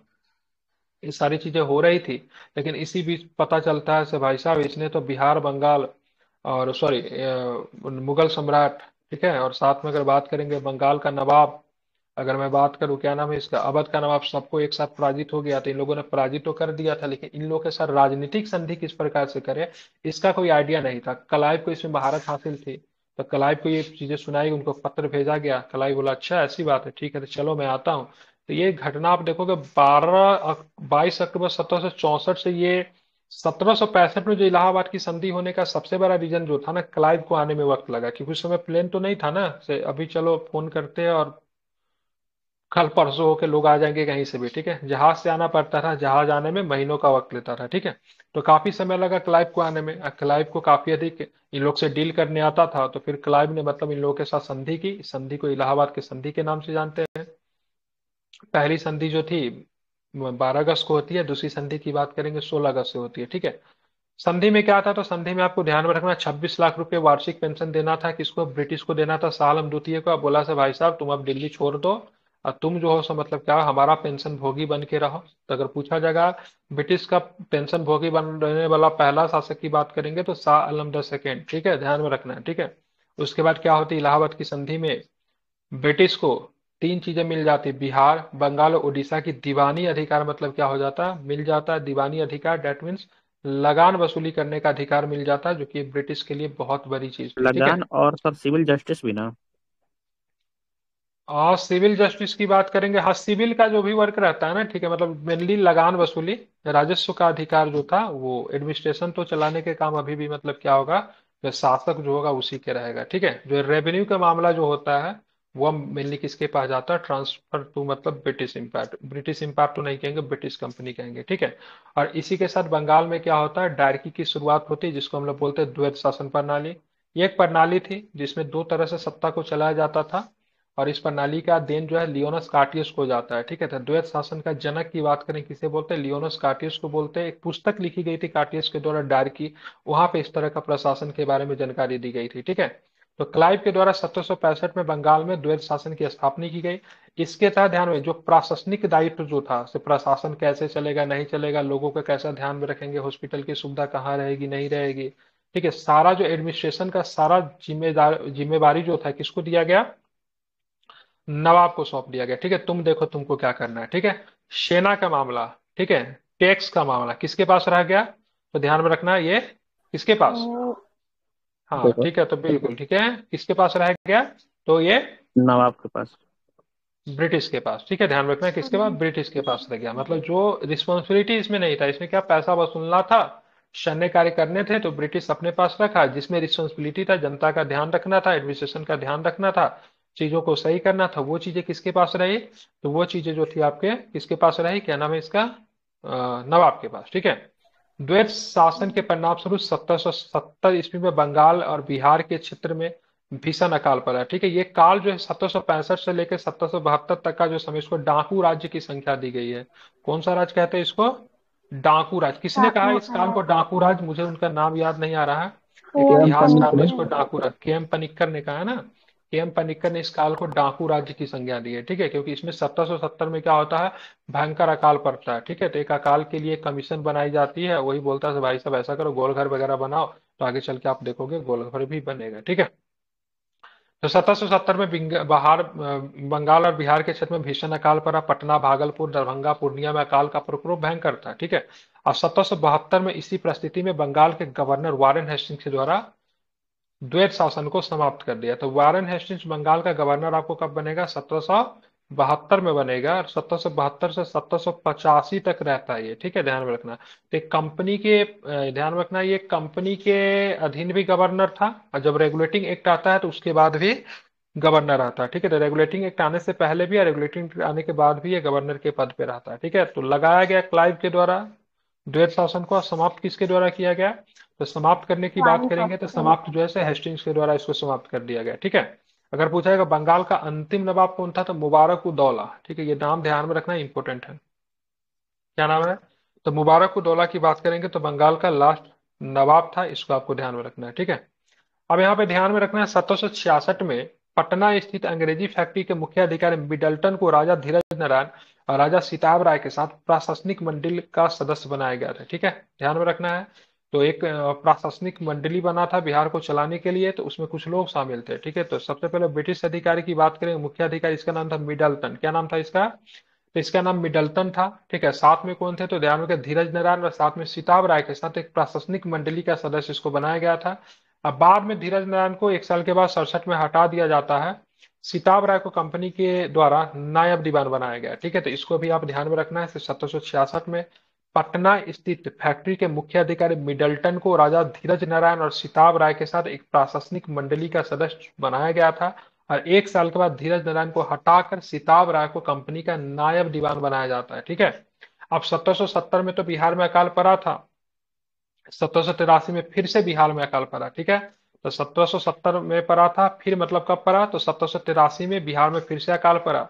S1: ये सारी चीजें हो रही थी लेकिन इसी बीच पता चलता है भाई साहब इसने तो बिहार बंगाल और सॉरी मुगल सम्राट ठीक है और साथ में अगर बात करेंगे बंगाल का नवाब अगर मैं बात करूं क्या नाम है इसका अवध का नवाब सबको एक साथ पराजित हो गया था तो इन लोगों ने पराजित तो कर दिया था लेकिन इन लोगों के साथ राजनीतिक संधि किस प्रकार से करे इसका कोई आइडिया नहीं था कलाइव को इसमें महारत हासिल थी तो कलाइब को ये चीजें सुनाई उनको पत्र भेजा गया कलाइव बोला अच्छा ऐसी बात है ठीक है तो चलो मैं आता हूँ तो ये घटना आप देखोगे बारह बाईस अक्टूबर सत्रह सौ चौसठ से ये सत्रह सौ पैंसठ में जो इलाहाबाद की संधि होने का सबसे बड़ा रीजन जो था ना क्लाइव को आने में वक्त लगा क्योंकि उस समय प्लेन तो नहीं था ना से अभी चलो फोन करते हैं और कल परसों होके लोग आ जाएंगे कहीं से भी ठीक है जहाज से आना पड़ता था जहाज आने में महीनों का वक्त लेता था ठीक है तो काफी समय लगा क्लाइव को आने में क्लाइव को काफी अधिक इन लोग से डील करने आता था तो फिर क्लाइव ने मतलब इन लोगों के साथ संधि की संधि को इलाहाबाद के संधि के नाम से जानते हैं पहली संधि जो थी बारह अगस्त को होती है दूसरी संधि की बात करेंगे सोलह अगस्त से होती है ठीक है संधि में क्या था तो संधि में आपको ध्यान में रखना 26 लाख रुपए वार्षिक पेंशन देना था किसको ब्रिटिश को देना था सालम द्वितीय को आप बोला से भाई साहब तुम अब दिल्ली छोड़ दो और तुम जो हो सो मतलब क्या हमारा पेंशन भोगी बन के रहो तो अगर पूछा जाएगा ब्रिटिश का पेंशन भोगी बनने वाला पहला शासक की बात करेंगे तो शाह आलम द सेकेंड ठीक है ध्यान में रखना है ठीक है उसके बाद क्या होती इलाहाबाद की संधि में ब्रिटिश को तीन चीजें मिल जाती बिहार बंगाल और उड़ीसा की दीवानी अधिकार मतलब क्या हो जाता मिल जाता दीवानी अधिकार डेट मीन्स लगान वसूली करने का अधिकार मिल जाता जो कि ब्रिटिश के लिए बहुत बड़ी चीज लगान और सर सिविल जस्टिस भी ना और सिविल जस्टिस की बात करेंगे हाँ सिविल का जो भी वर्क रहता है ना ठीक है मतलब मेनली लगान वसूली राजस्व का अधिकार जो था वो एडमिनिस्ट्रेशन तो चलाने के काम अभी भी मतलब क्या होगा जो शासक जो होगा उसी के रहेगा ठीक है जो रेवेन्यू का मामला जो होता है वो मेनली किसके पास जाता है ट्रांसफर टू मतलब ब्रिटिश इम्पायर ब्रिटिश इम्पायर तो नहीं कहेंगे ब्रिटिश कंपनी कहेंगे ठीक है और इसी के साथ बंगाल में क्या होता है डायरकी की शुरुआत होती है जिसको हम लोग बोलते हैं द्वैत शासन प्रणाली ये एक प्रणाली थी जिसमें दो तरह से सत्ता को चलाया जाता था और इस प्रणाली का देन जो है लियोनस कार्टियस को जाता है ठीक है तो द्वैत शासन का जनक की बात करें किसे बोलते हैं लियोनस कार्टियस को बोलते हैं एक पुस्तक लिखी गई थी कार्टियस के द्वारा डार की वहां पे इस तरह का प्रशासन के बारे में जानकारी दी गई थी ठीक है तो क्लाइव के द्वारा सत्रह में बंगाल में द्वैत शासन की स्थापना की गई इसके तहत ध्यान में जो प्रशासनिक दायित्व जो था प्रशासन कैसे चलेगा नहीं चलेगा लोगों का कैसा ध्यान में रखेंगे हॉस्पिटल की सुविधा कहाँ रहेगी नहीं रहेगी ठीक है सारा जो एडमिनिस्ट्रेशन का सारा जिम्मेदार जिम्मेवारी जो था किसको दिया गया नवाब को सौंप दिया गया ठीक है तुम देखो तुमको क्या करना है ठीक है सेना का मामला ठीक है टैक्स का मामला किसके पास रह गया तो ध्यान में रखना ये किसके पास हाँ ठीक है तो बिल्कुल ठीक है किसके पास रह गया तो ये नवाब के पास ब्रिटिश के पास ठीक है ध्यान रखना किसके पास ब्रिटिश के पास रह गया मतलब जो रिस्पॉन्सिबिलिटी इसमें नहीं था इसमें क्या पैसा वसूलना था सैन्य कार्य करने थे तो ब्रिटिश अपने पास रखा जिसमें रिस्पॉन्सिबिलिटी था जनता का ध्यान रखना था एडमिनिस्ट्रेशन का ध्यान रखना था चीजों को सही करना था वो चीजें किसके पास रही तो वो चीजें जो थी आपके किसके पास रही क्या नाम है इसका नवाब के पास ठीक है द्वैत शासन के परिणाम स्वरूप सत्रह सौ सत्तर ईस्वी में बंगाल और बिहार के क्षेत्र में भीषण अकाल पड़ा ठीक है ये काल जो है सत्रह से लेकर सत्रह तक का जो समय इसको डाकू राज्य की संख्या दी गई है कौन सा राज कहते हैं इसको डाकू राज किसने कहा इस काल को डाकू राज मुझे उनका नाम याद नहीं आ रहा
S2: इतिहासकार ने इसको
S1: डाकू राज के एम पनिक्कर ने कहा है ना एम पनिक्कर ने इस काल को डाकू राज्य की संज्ञा दी है ठीक है क्योंकि इसमें 1770 में क्या होता है भयंकर अकाल पड़ता है ठीक है तो एक अकाल के लिए कमीशन बनाई जाती है वही बोलता है भाई साहब ऐसा करो गोलघर वगैरह बनाओ तो आगे चल के आप देखोगे गोलघर भी बनेगा ठीक है तो सत्रह में बिहार बंगाल और बिहार के क्षेत्र में भीषण अकाल पड़ा पटना भागलपुर दरभंगा पूर्णिया में अकाल का प्रकोप भयंकर था ठीक है और सत्रह में इसी परिस्थिति में बंगाल के गवर्नर वारेन हेस्टिंग के द्वारा द्वैत शासन को समाप्त कर दिया तो वारन हेस्टिंग्स बंगाल का गवर्नर आपको कब बनेगा सत्रह में बनेगा और सत्रह से सत्रह तक रहता है ये ठीक है ध्यान में रखना तो कंपनी के ध्यान रखना ये कंपनी के अधीन भी गवर्नर था और जब रेगुलेटिंग एक्ट आता है तो उसके बाद भी गवर्नर आता है ठीक है तो रेगुलेटिंग एक्ट आने से पहले भी और रेगुलेटिंग आने के बाद भी ये गवर्नर के पद पे रहता है ठीक है तो लगाया गया क्लाइव के द्वारा द्वैत शासन को समाप्त किसके द्वारा किया गया तो समाप्त करने की बात करेंगे तो हाँ। समाप्त जो है हेस्टिंग्स के द्वारा इसको समाप्त कर दिया गया ठीक है अगर पूछा जाएगा बंगाल का अंतिम नवाब कौन था तो मुबारक उदौला ठीक है ये नाम ध्यान में रखना इंपॉर्टेंट है क्या नाम है तो मुबारक उदौला की बात करेंगे तो बंगाल का लास्ट नवाब था इसको आपको ध्यान में रखना है ठीक है अब यहाँ पे ध्यान में रखना है सत्रह में पटना स्थित अंग्रेजी फैक्ट्री के मुख्य अधिकारी मिडल्टन को राजा धीरज नारायण और राजा सिताब राय के साथ प्रशासनिक मंडल का सदस्य बनाया गया था ठीक है ध्यान में रखना है तो एक प्रशासनिक मंडली बना था बिहार को चलाने के लिए तो उसमें कुछ लोग शामिल थे ठीक है तो सबसे पहले ब्रिटिश अधिकारी की बात करें मुख्य अधिकारी इसका नाम था मिडलटन क्या नाम था इसका तो इसका नाम मिडलटन था ठीक है साथ में कौन थे तो ध्यान रखें धीरज नारायण और साथ में सीताब राय के साथ एक प्रशासनिक मंडली का सदस्य इसको बनाया गया था अब बाद में धीरज नारायण को एक साल के बाद सड़सठ में हटा दिया जाता है सिताब राय को कंपनी के द्वारा नायब दीवान बनाया गया ठीक है तो इसको भी आप ध्यान में रखना है सत्रह में पटना स्थित फैक्ट्री के मुख्य अधिकारी मिडल्टन को राजा धीरज नारायण और सिताब राय के साथ एक प्रशासनिक मंडली का सदस्य बनाया गया था और एक साल के बाद धीरज नारायण को हटाकर सिताब राय को कंपनी का नायब दीवान बनाया जाता है ठीक है अब 1770 में तो बिहार में अकाल पड़ा था सत्रह में फिर से बिहार में अकाल पड़ा ठीक है तो 1770 में पड़ा था फिर मतलब कब पड़ा तो सत्रह में बिहार में फिर से अकाल पड़ा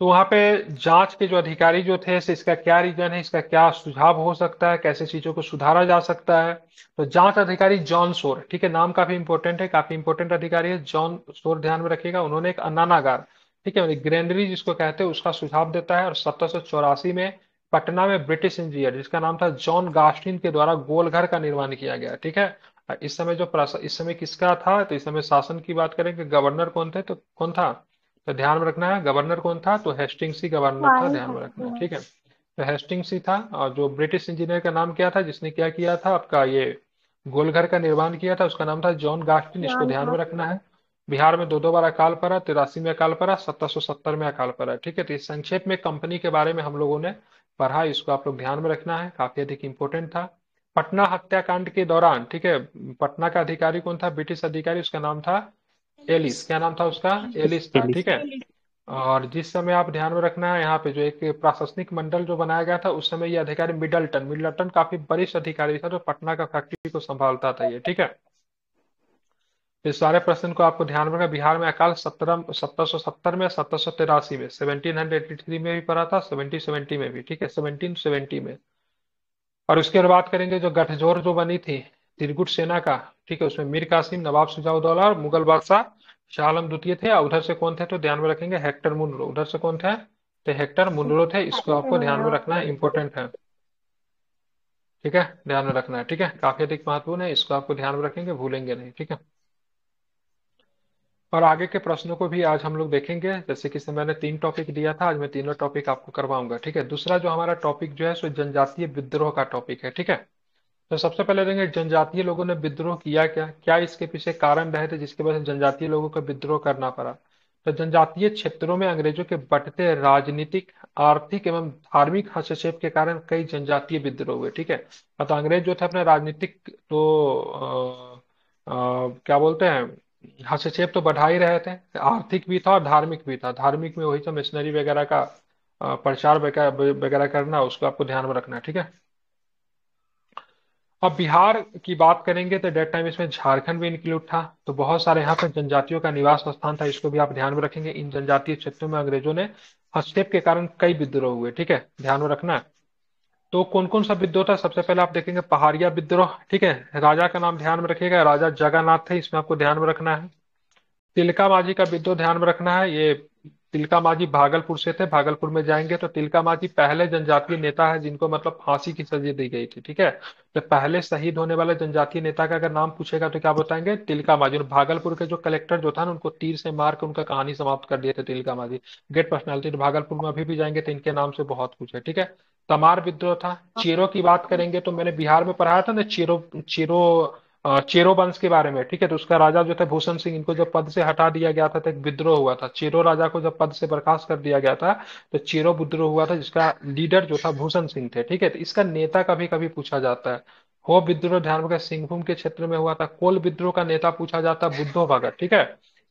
S1: तो वहां पे जांच के जो अधिकारी जो थे इसका क्या रीजन है इसका क्या सुझाव हो सकता है कैसे चीजों को सुधारा जा सकता है तो जांच अधिकारी जॉन सोर ठीक है नाम काफी इंपोर्टेंट है काफी इंपोर्टेंट अधिकारी है जॉन सोर ध्यान में रखिएगा उन्होंने एक अनानागार ठीक है ग्रेनरी जिसको कहते हैं उसका सुझाव देता है और सत्रह में पटना में ब्रिटिश इंजीनियर जिसका नाम था जॉन गास्टिन के द्वारा गोलघर का निर्माण किया गया ठीक है इस समय जो इस समय किसका था तो इस समय शासन की बात करें कि गवर्नर कौन थे तो कौन था तो ध्यान में रखना है गवर्नर कौन था तो हेस्टिंग्स ही गवर्नर था ध्यान में रखना है ठीक है तो हेस्टिंग्स ही था और जो ब्रिटिश इंजीनियर का नाम क्या था जिसने क्या किया था आपका ये गोलघर का निर्माण किया था उसका नाम था जॉन गास्टिन इसको ध्यान में रखना है बिहार में दो दो बार अकाल पड़ा तिरासी में अकाल पड़ा सत्रह सौ सत्तर में अकाल पड़ा ठीक है तो इस संक्षेप में कंपनी के बारे में हम लोगों ने पढ़ा इसको आप लोग ध्यान में रखना है काफी अधिक इम्पोर्टेंट था पटना हत्याकांड के दौरान ठीक है पटना का अधिकारी कौन था ब्रिटिश अधिकारी उसका नाम था एलिस क्या नाम था उसका एलिस था ठीक है और जिस समय आप ध्यान में रखना है यहाँ पे जो एक प्रशासनिक मंडल जो बनाया गया था उस समय ये अधिकारी मिडलटन मिडलटन काफी वरिष्ठ अधिकारी था जो पटना का फैक्ट्री को संभालता था ये ठीक है इस सारे प्रश्न को आपको ध्यान में रखना बिहार में अकाल सत्रह सत्रह सौ सत्तर में सत्रह सौ तिरासी में सेवनटीन हंड्रेड एट्टी थ्री में भी पड़ा था सेवनटीन सेवेंटी में भी ठीक है सेवनटीन सेवेंटी में और उसके बाद करेंगे जो गठजोड़ जो बनी थी त्रिगुट सेना का ठीक है उसमें मीर कासिम नवाब सुजाउदौला और मुगल बादशाह शाह आलम द्वितीय थे और उधर से कौन थे तो ध्यान में रखेंगे हेक्टर मुनरो उधर से कौन थे तो हेक्टर मुनरो थे इसको आपको ध्यान में रखना है इंपॉर्टेंट है ठीक है ध्यान में रखना है ठीक है काफी अधिक महत्वपूर्ण है इसको आपको ध्यान में रखेंगे भूलेंगे नहीं ठीक है और आगे के प्रश्नों को भी आज हम लोग देखेंगे जैसे कि मैंने तीन टॉपिक दिया था आज मैं तीनों टॉपिक आपको करवाऊंगा ठीक है दूसरा जो हमारा टॉपिक जो है सो जनजातीय विद्रोह का टॉपिक है ठीक है तो सबसे पहले देखेंगे जनजातीय लोगों ने विद्रोह किया क्या क्या इसके पीछे कारण रहे थे जिसके वजह से जनजातीय लोगों का विद्रोह करना पड़ा तो जनजातीय क्षेत्रों में अंग्रेजों के बढ़ते राजनीतिक आर्थिक एवं धार्मिक हस्तक्षेप के कारण कई जनजातीय विद्रोह हुए ठीक है तो अंग्रेज जो थे अपने राजनीतिक तो आ, आ, क्या बोलते हैं हस्तक्षेप तो बढ़ा ही रहे थे आर्थिक भी था और धार्मिक भी था धार्मिक में वही था मिशनरी वगैरह का प्रचार वगैरह करना उसको आपको ध्यान में रखना ठीक है अब बिहार की बात करेंगे तो डेट टाइम इसमें झारखंड भी इंक्लूड था तो बहुत सारे यहाँ पर जनजातियों का निवास स्थान था इसको भी आप ध्यान में रखेंगे इन जनजातीय क्षेत्रों में अंग्रेजों ने हस्तक्षेप के कारण कई विद्रोह हुए ठीक है ध्यान में रखना तो कौन कौन सा विद्रोह था सबसे पहले आप देखेंगे पहाड़िया विद्रोह ठीक है राजा का नाम ध्यान में रखिएगा राजा जगन्नाथ थे इसमें आपको ध्यान में रखना है तिलका मांझी का विद्रोह ध्यान में रखना है ये तिलका मांझी भागलपुर से थे भागलपुर में जाएंगे तो तिलका मांझी पहले जनजातीय नेता है जिनको मतलब फांसी की सजा दी गई थी ठीक है तो पहले शहीद होने वाले जनजातीय नेता का अगर नाम पूछेगा तो क्या बताएंगे तिलका मांझी भागलपुर के जो कलेक्टर जो था ना उनको तीर से मार के उनका कहानी समाप्त कर दिए थे तिलका मांझी ग्रेट पर्सनैलिटी तो भागलपुर में अभी भी जाएंगे तो इनके नाम से बहुत कुछ है ठीक है तमार विद्रोह था चेरो की बात करेंगे तो मैंने बिहार में पढ़ाया था ना चेरो चेरो चेरो वंश के बारे में ठीक है तो उसका राजा जो था भूषण सिंह इनको जब पद से हटा दिया गया था तो एक विद्रोह हुआ था चेरो राजा को जब पद से बर्खास्त कर दिया गया था तो चेरो विद्रोह हुआ था जिसका लीडर जो था भूषण सिंह थे ठीक है तो इसका नेता कभी कभी पूछा जाता है हो विद्रोह ध्यान रखा सिंहभूम के क्षेत्र में हुआ था कोल विद्रोह का नेता पूछा जाता है बुद्धो भगत ठीक है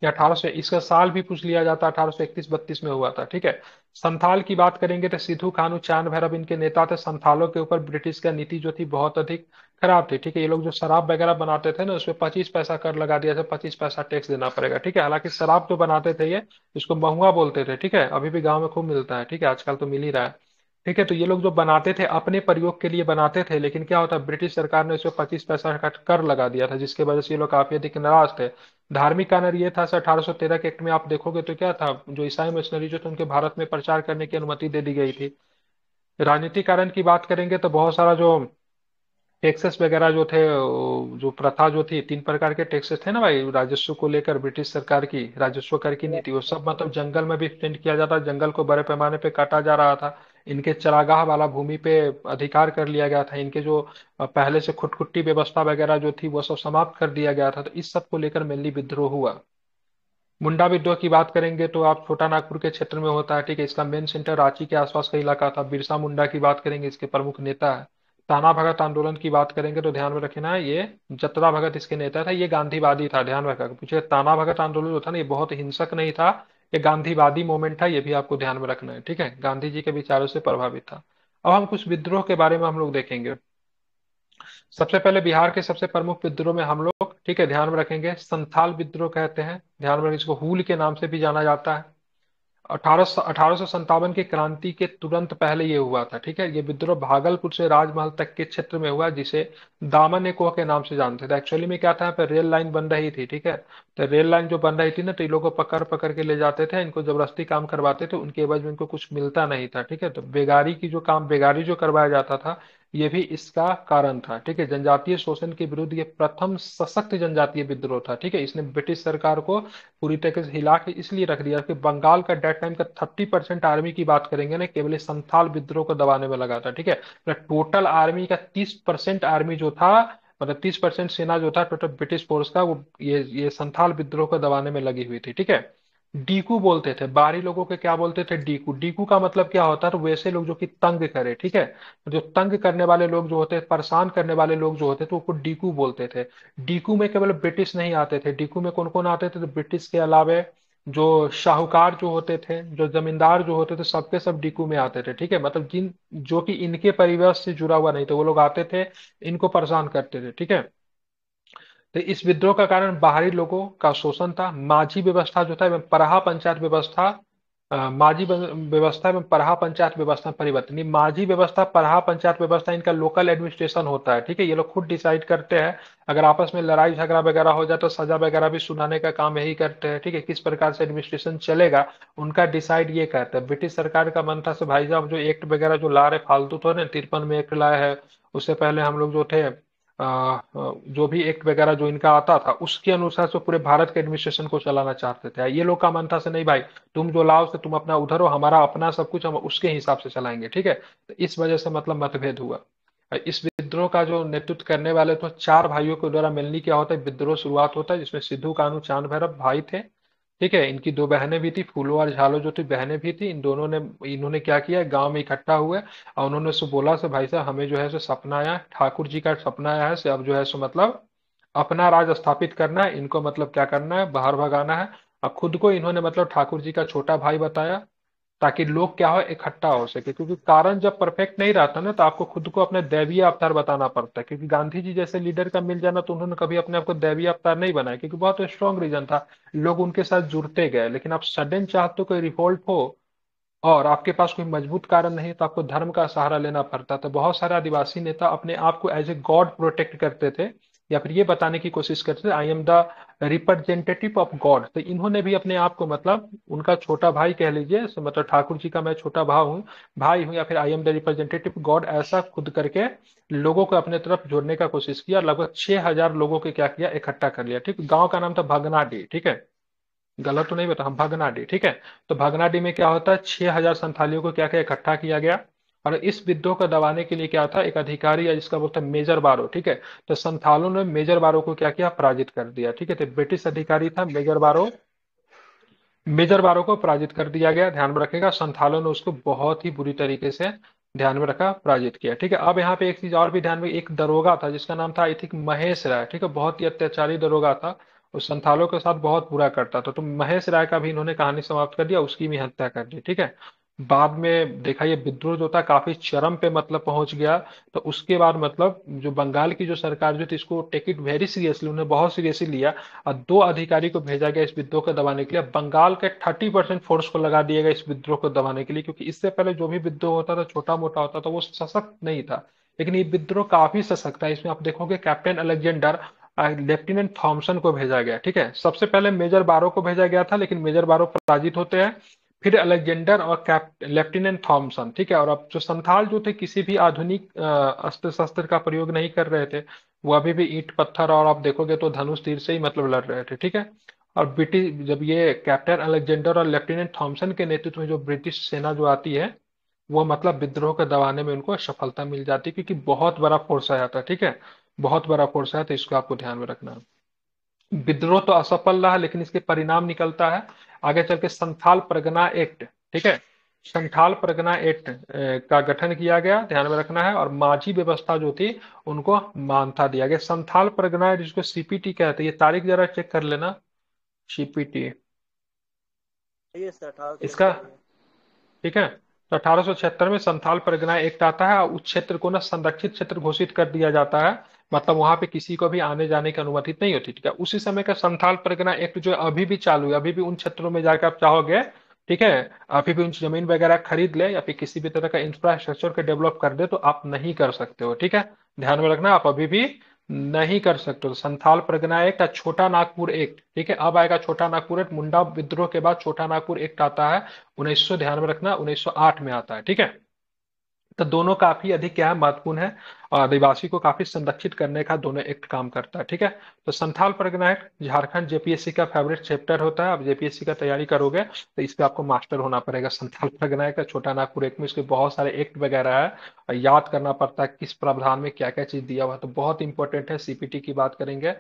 S1: या अठारह इसका साल भी पूछ लिया जाता अठारह सौ इकतीस बत्तीस में हुआ था ठीक है संथाल की बात करेंगे तो सिद्धू खानू चांद भैरव इनके नेता थे संथालों के ऊपर ब्रिटिश का नीति जो थी बहुत अधिक खराब थी ठीक है ये लोग जो शराब वगैरह बनाते थे ना उसमें पच्चीस पैसा कर लगा दिया था पच्चीस पैसा टैक्स देना पड़ेगा ठीक है हालांकि शराब जो बनाते थे ये इसको महुआ बोलते थे ठीक है अभी भी गाँव में खूब मिलता है ठीक है आजकल तो मिल ही रहा है ठीक है तो ये लोग जो बनाते थे अपने प्रयोग के लिए बनाते थे लेकिन क्या होता है ब्रिटिश सरकार ने इसमें पच्चीस पैसा का कर लगा दिया था जिसकी वजह से ये लोग काफी अधिक नाराज थे धार्मिक कारण ये था सर अठारह के एक्ट में आप देखोगे तो क्या था जो ईसाई मिशनरी जो थे उनके भारत में प्रचार करने की अनुमति दे दी गई थी राजनीतिक कारण की बात करेंगे तो बहुत सारा जो टैक्सेस वगैरह जो थे जो प्रथा जो थी तीन प्रकार के टैक्सेस थे ना भाई राजस्व को लेकर ब्रिटिश सरकार की राजस्व कर की नीति वो सब मतलब जंगल में भी एक्सटेंड किया जाता जंगल को बड़े पैमाने पे काटा जा रहा था इनके चरागाह वाला भूमि पे अधिकार कर लिया गया था इनके जो पहले से खुटखुट्टी व्यवस्था वगैरह जो थी वो सब समाप्त कर दिया गया था तो इस सब को लेकर मेनली विद्रोह हुआ मुंडा विद्रोह की बात करेंगे तो आप छोटा नागपुर के क्षेत्र में होता है ठीक है इसका मेन सेंटर रांची के आसपास का इलाका था बिरसा मुंडा की बात करेंगे इसके प्रमुख नेता है ताना भगत आंदोलन की बात करेंगे तो ध्यान में रखना ये जतरा भगत इसके नेता था ये गांधीवादी था ध्यान रखा पूछे ताना भगत आंदोलन जो था ना ये बहुत हिंसक नहीं था ये गांधीवादी मोमेंट था ये भी आपको ध्यान में रखना है ठीक है गांधी जी के विचारों से प्रभावित था अब हम कुछ विद्रोह के बारे में हम लोग देखेंगे सबसे पहले बिहार के सबसे प्रमुख विद्रोह में हम लोग ठीक है ध्यान में रखेंगे संथाल विद्रोह कहते हैं ध्यान में इसको हुल के नाम से भी जाना जाता है अठारह सौ की क्रांति के तुरंत पहले ये हुआ था ठीक है ये विद्रोह भागलपुर से राजमहल तक के क्षेत्र में हुआ जिसे दामन एकोह के नाम से जानते थे एक्चुअली में क्या था यहाँ पे रेल लाइन बन रही थी ठीक है तो रेल लाइन जो बन रही थी ना तो ये लोग को पकड़ पकड़ के ले जाते थे इनको जबरदस्ती काम करवाते थे उनके एवज में इनको कुछ मिलता नहीं था ठीक है तो बेगारी की जो काम बेगारी जो करवाया जाता था ये भी इसका कारण था ठीक है जनजातीय शोषण के विरुद्ध ये प्रथम सशक्त जनजातीय विद्रोह था ठीक है इसने ब्रिटिश सरकार को पूरी तरीके से हिला के इसलिए रख दिया कि बंगाल का डेट टाइम का थर्टी परसेंट आर्मी की बात करेंगे ना केवल संथाल विद्रोह को दबाने में लगा था ठीक है मतलब टोटल आर्मी का तीस परसेंट आर्मी जो था मतलब तीस परसेंट सेना जो था टोटल ब्रिटिश फोर्स का वो ये ये संथाल विद्रोह को दबाने में लगी हुई थी ठीक है डीकू बोलते थे बाहरी लोगों के क्या बोलते थे डीकू डीकू का मतलब क्या होता है तो वैसे लोग जो कि तंग करे ठीक है जो तंग करने वाले लोग जो होते परेशान करने वाले लोग जो होते थे तो उनको डीकू बोलते थे डीकू में केवल ब्रिटिश नहीं आते थे डीकू में कौन कौन आते थे तो ब्रिटिश के अलावे जो शाहूकार जो होते थे जो जमींदार जो होते थे सबके सब डीकू में आते थे ठीक है मतलब जिन जो कि इनके परिवेश से जुड़ा हुआ नहीं था तो वो लोग आते थे इनको परेशान करते थे ठीक है तो इस विद्रोह का कारण बाहरी लोगों का शोषण था माझी व्यवस्था जो था परहा पंचायत व्यवस्था माझी व्यवस्था एवं परहा पंचायत व्यवस्था में परिवर्तन माझी व्यवस्था परहा पंचायत व्यवस्था इनका लोकल एडमिनिस्ट्रेशन होता है ठीक है ये लोग खुद डिसाइड करते हैं अगर आपस में लड़ाई झगड़ा वगैरह हो जाए तो सजा वगैरह भी सुनाने का काम यही करते हैं ठीक है किस प्रकार से एडमिनिस्ट्रेशन चलेगा उनका डिसाइड ये करते हैं ब्रिटिश सरकार का मन था से भाई साहब जो एक्ट वगैरह जो ला रहे फालतू थोड़े तिरपन में एक्ट लाए है उससे पहले हम लोग जो थे जो भी एक्ट वगैरह जो इनका आता था उसके अनुसार से पूरे भारत के एडमिनिस्ट्रेशन को चलाना चाहते थे ये लोग का मन था से नहीं भाई तुम जो लाओ से तुम अपना उधर हो हमारा अपना सब कुछ हम उसके हिसाब से चलाएंगे ठीक है तो इस वजह से मतलब मतभेद हुआ इस विद्रोह का जो नेतृत्व करने वाले तो चार भाइयों के द्वारा मिलनी क्या होता है विद्रोह शुरुआत होता है जिसमें सिद्धू कानू चांद भैरव भाई थे ठीक है इनकी दो बहनें भी थी फूलो और झालो जो थी बहनें भी थी इन दोनों ने इन्होंने क्या किया गांव में इकट्ठा हुए और उन्होंने सो बोला से भाई साहब हमें जो है सो सपना आया ठाकुर जी का सपना आया है से अब जो है सो मतलब अपना राज स्थापित करना है इनको मतलब क्या करना है बाहर भगाना है और खुद को इन्होंने मतलब ठाकुर जी का छोटा भाई बताया ताकि लोग क्या हो इकट्ठा हो सके क्योंकि कारण जब परफेक्ट नहीं रहता ना तो आपको खुद को अपने दैवीय अवतार बताना पड़ता है क्योंकि गांधी जी जैसे लीडर का मिल जाना तो उन्होंने कभी अपने आप को दैवीय अवतार नहीं बनाया क्योंकि बहुत स्ट्रांग रीजन था लोग उनके साथ जुड़ते गए लेकिन आप सडन चाहते हो कोई रिवोल्ट हो और आपके पास कोई मजबूत कारण नहीं तो आपको धर्म का सहारा लेना पड़ता तो बहुत सारे आदिवासी नेता अपने आप को एज ए गॉड प्रोटेक्ट करते थे या फिर ये बताने की कोशिश करते थे I am the representative of God तो इन्होंने भी अपने आप को मतलब उनका छोटा भाई कह लीजिए मतलब ठाकुर जी का मैं छोटा भाव हूँ भाई हूँ या फिर I am the representative God ऐसा खुद करके लोगों को अपने तरफ जोड़ने का कोशिश किया लगभग छह हजार लोगों के क्या किया इकट्ठा कर लिया ठीक गाँव का नाम था भगनाडी ठीक है गलत तो नहीं बता हम भगनाडी ठीक है तो भगनाडी में क्या होता है छह हजार संथालियों को क्या क्या इकट्ठा किया गया और इस विद्रोह का दबाने के लिए क्या था एक अधिकारी या जिसका बोलते है मेजर बारो ठीक है तो संथालों ने मेजर बारो को क्या किया पराजित कर दिया ठीक है तो ब्रिटिश अधिकारी था मेजर बारो मेजर बारो को पराजित कर दिया गया ध्यान में रखेगा संथालों ने उसको बहुत ही बुरी तरीके से ध्यान में रखा पराजित किया ठीक है अब यहाँ पे एक चीज और भी ध्यान में एक दरोगा था जिसका नाम था आई थिंक महेश राय ठीक है बहुत ही अत्याचारी दरोगा था उस संथालों के साथ बहुत बुरा करता था तो महेश राय का भी इन्होंने कहानी समाप्त कर दिया उसकी भी हत्या कर दी ठीक है बाद में देखा ये विद्रोह जो था काफी चरम पे मतलब पहुंच गया तो उसके बाद मतलब जो बंगाल की जो सरकार जो थी इसको टेक इट वेरी सीरियसली उन्हें बहुत सीरियसली लिया और दो अधिकारी को भेजा गया इस विद्रोह को दबाने के लिए बंगाल के थर्टी परसेंट फोर्स को लगा दिया गया इस विद्रोह को दबाने के लिए क्योंकि इससे पहले जो भी विद्रोह होता था छोटा मोटा होता था वो सशक्त नहीं था लेकिन ये विद्रोह काफी सशक्त था इसमें आप देखोगे कैप्टन अलेक्जेंडर लेफ्टिनेंट थॉमसन को भेजा गया ठीक है सबसे पहले मेजर बारो को भेजा गया था लेकिन मेजर बारो पराजित होते हैं फिर अलेक्जेंडर और लेफ्टिनेंट थॉम्सन ठीक है और अब जो संथाल जो थे किसी भी आधुनिक अस्त्र शस्त्र का प्रयोग नहीं कर रहे थे वो अभी भी ईट पत्थर और आप देखोगे तो धनुष तीर से ही मतलब लड़ रहे थे ठीक है और ब्रिटिश जब ये कैप्टन अलेक्जेंडर और लेफ्टिनेंट थॉम्सन के नेतृत्व में जो ब्रिटिश सेना जो आती है वो मतलब विद्रोह के दबाने में उनको सफलता मिल जाती है क्योंकि बहुत बड़ा फोर्स आया था ठीक है बहुत बड़ा फोर्स आया था इसको आपको ध्यान में रखना है विद्रोह तो असफल रहा लेकिन इसके परिणाम निकलता है आगे चल के संथाल प्रगना एक्ट ठीक है संथाल प्रगना एक्ट का गठन किया गया ध्यान में रखना है और माझी व्यवस्था जो थी उनको मानता दिया गया संथाल प्रगना जिसको सीपीटी कहते हैं ये तारीख जरा चेक कर लेना सीपीटी इसका ठीक है तो अठारह में संथाल परगना एक्ट आता है उस क्षेत्र को ना संरक्षित क्षेत्र घोषित कर दिया जाता है मतलब वहां पे किसी को भी आने जाने की अनुमति नहीं होती ठीक है उसी समय का संथाल परगना एक्ट जो अभी भी चालू है अभी भी उन क्षेत्रों में जाकर आप चाहोगे ठीक है अभी भी उन जमीन वगैरह खरीद ले या फिर किसी भी तरह का इंफ्रास्ट्रक्चर को डेवलप कर दे तो आप नहीं कर सकते हो ठीक है ध्यान में रखना आप अभी भी नहीं कर सकते तो संथाल परगना एक्ट या छोटा नागपुर एक्ट ठीक है अब आएगा छोटा नागपुर एक्ट मुंडा विद्रोह के बाद छोटा नागपुर एक्ट आता है उन्नीस ध्यान में रखना आठ में आता है ठीक है तो दोनों काफी अधिक क्या है महत्वपूर्ण है और आदिवासी को काफी संरक्षित करने का दोनों एक्ट काम करता है ठीक है तो संथाल एक्ट झारखंड जेपीएससी का फेवरेट चैप्टर होता है आप जेपीएससी का तैयारी करोगे तो इस पर आपको मास्टर होना पड़ेगा संथाल परगना का छोटा नागपुर एक्ट में इसके बहुत सारे एक्ट वगैरह है और याद करना पड़ता है किस प्रावधान में क्या क्या चीज दिया हुआ है तो बहुत इंपॉर्टेंट है सीपीटी की बात करेंगे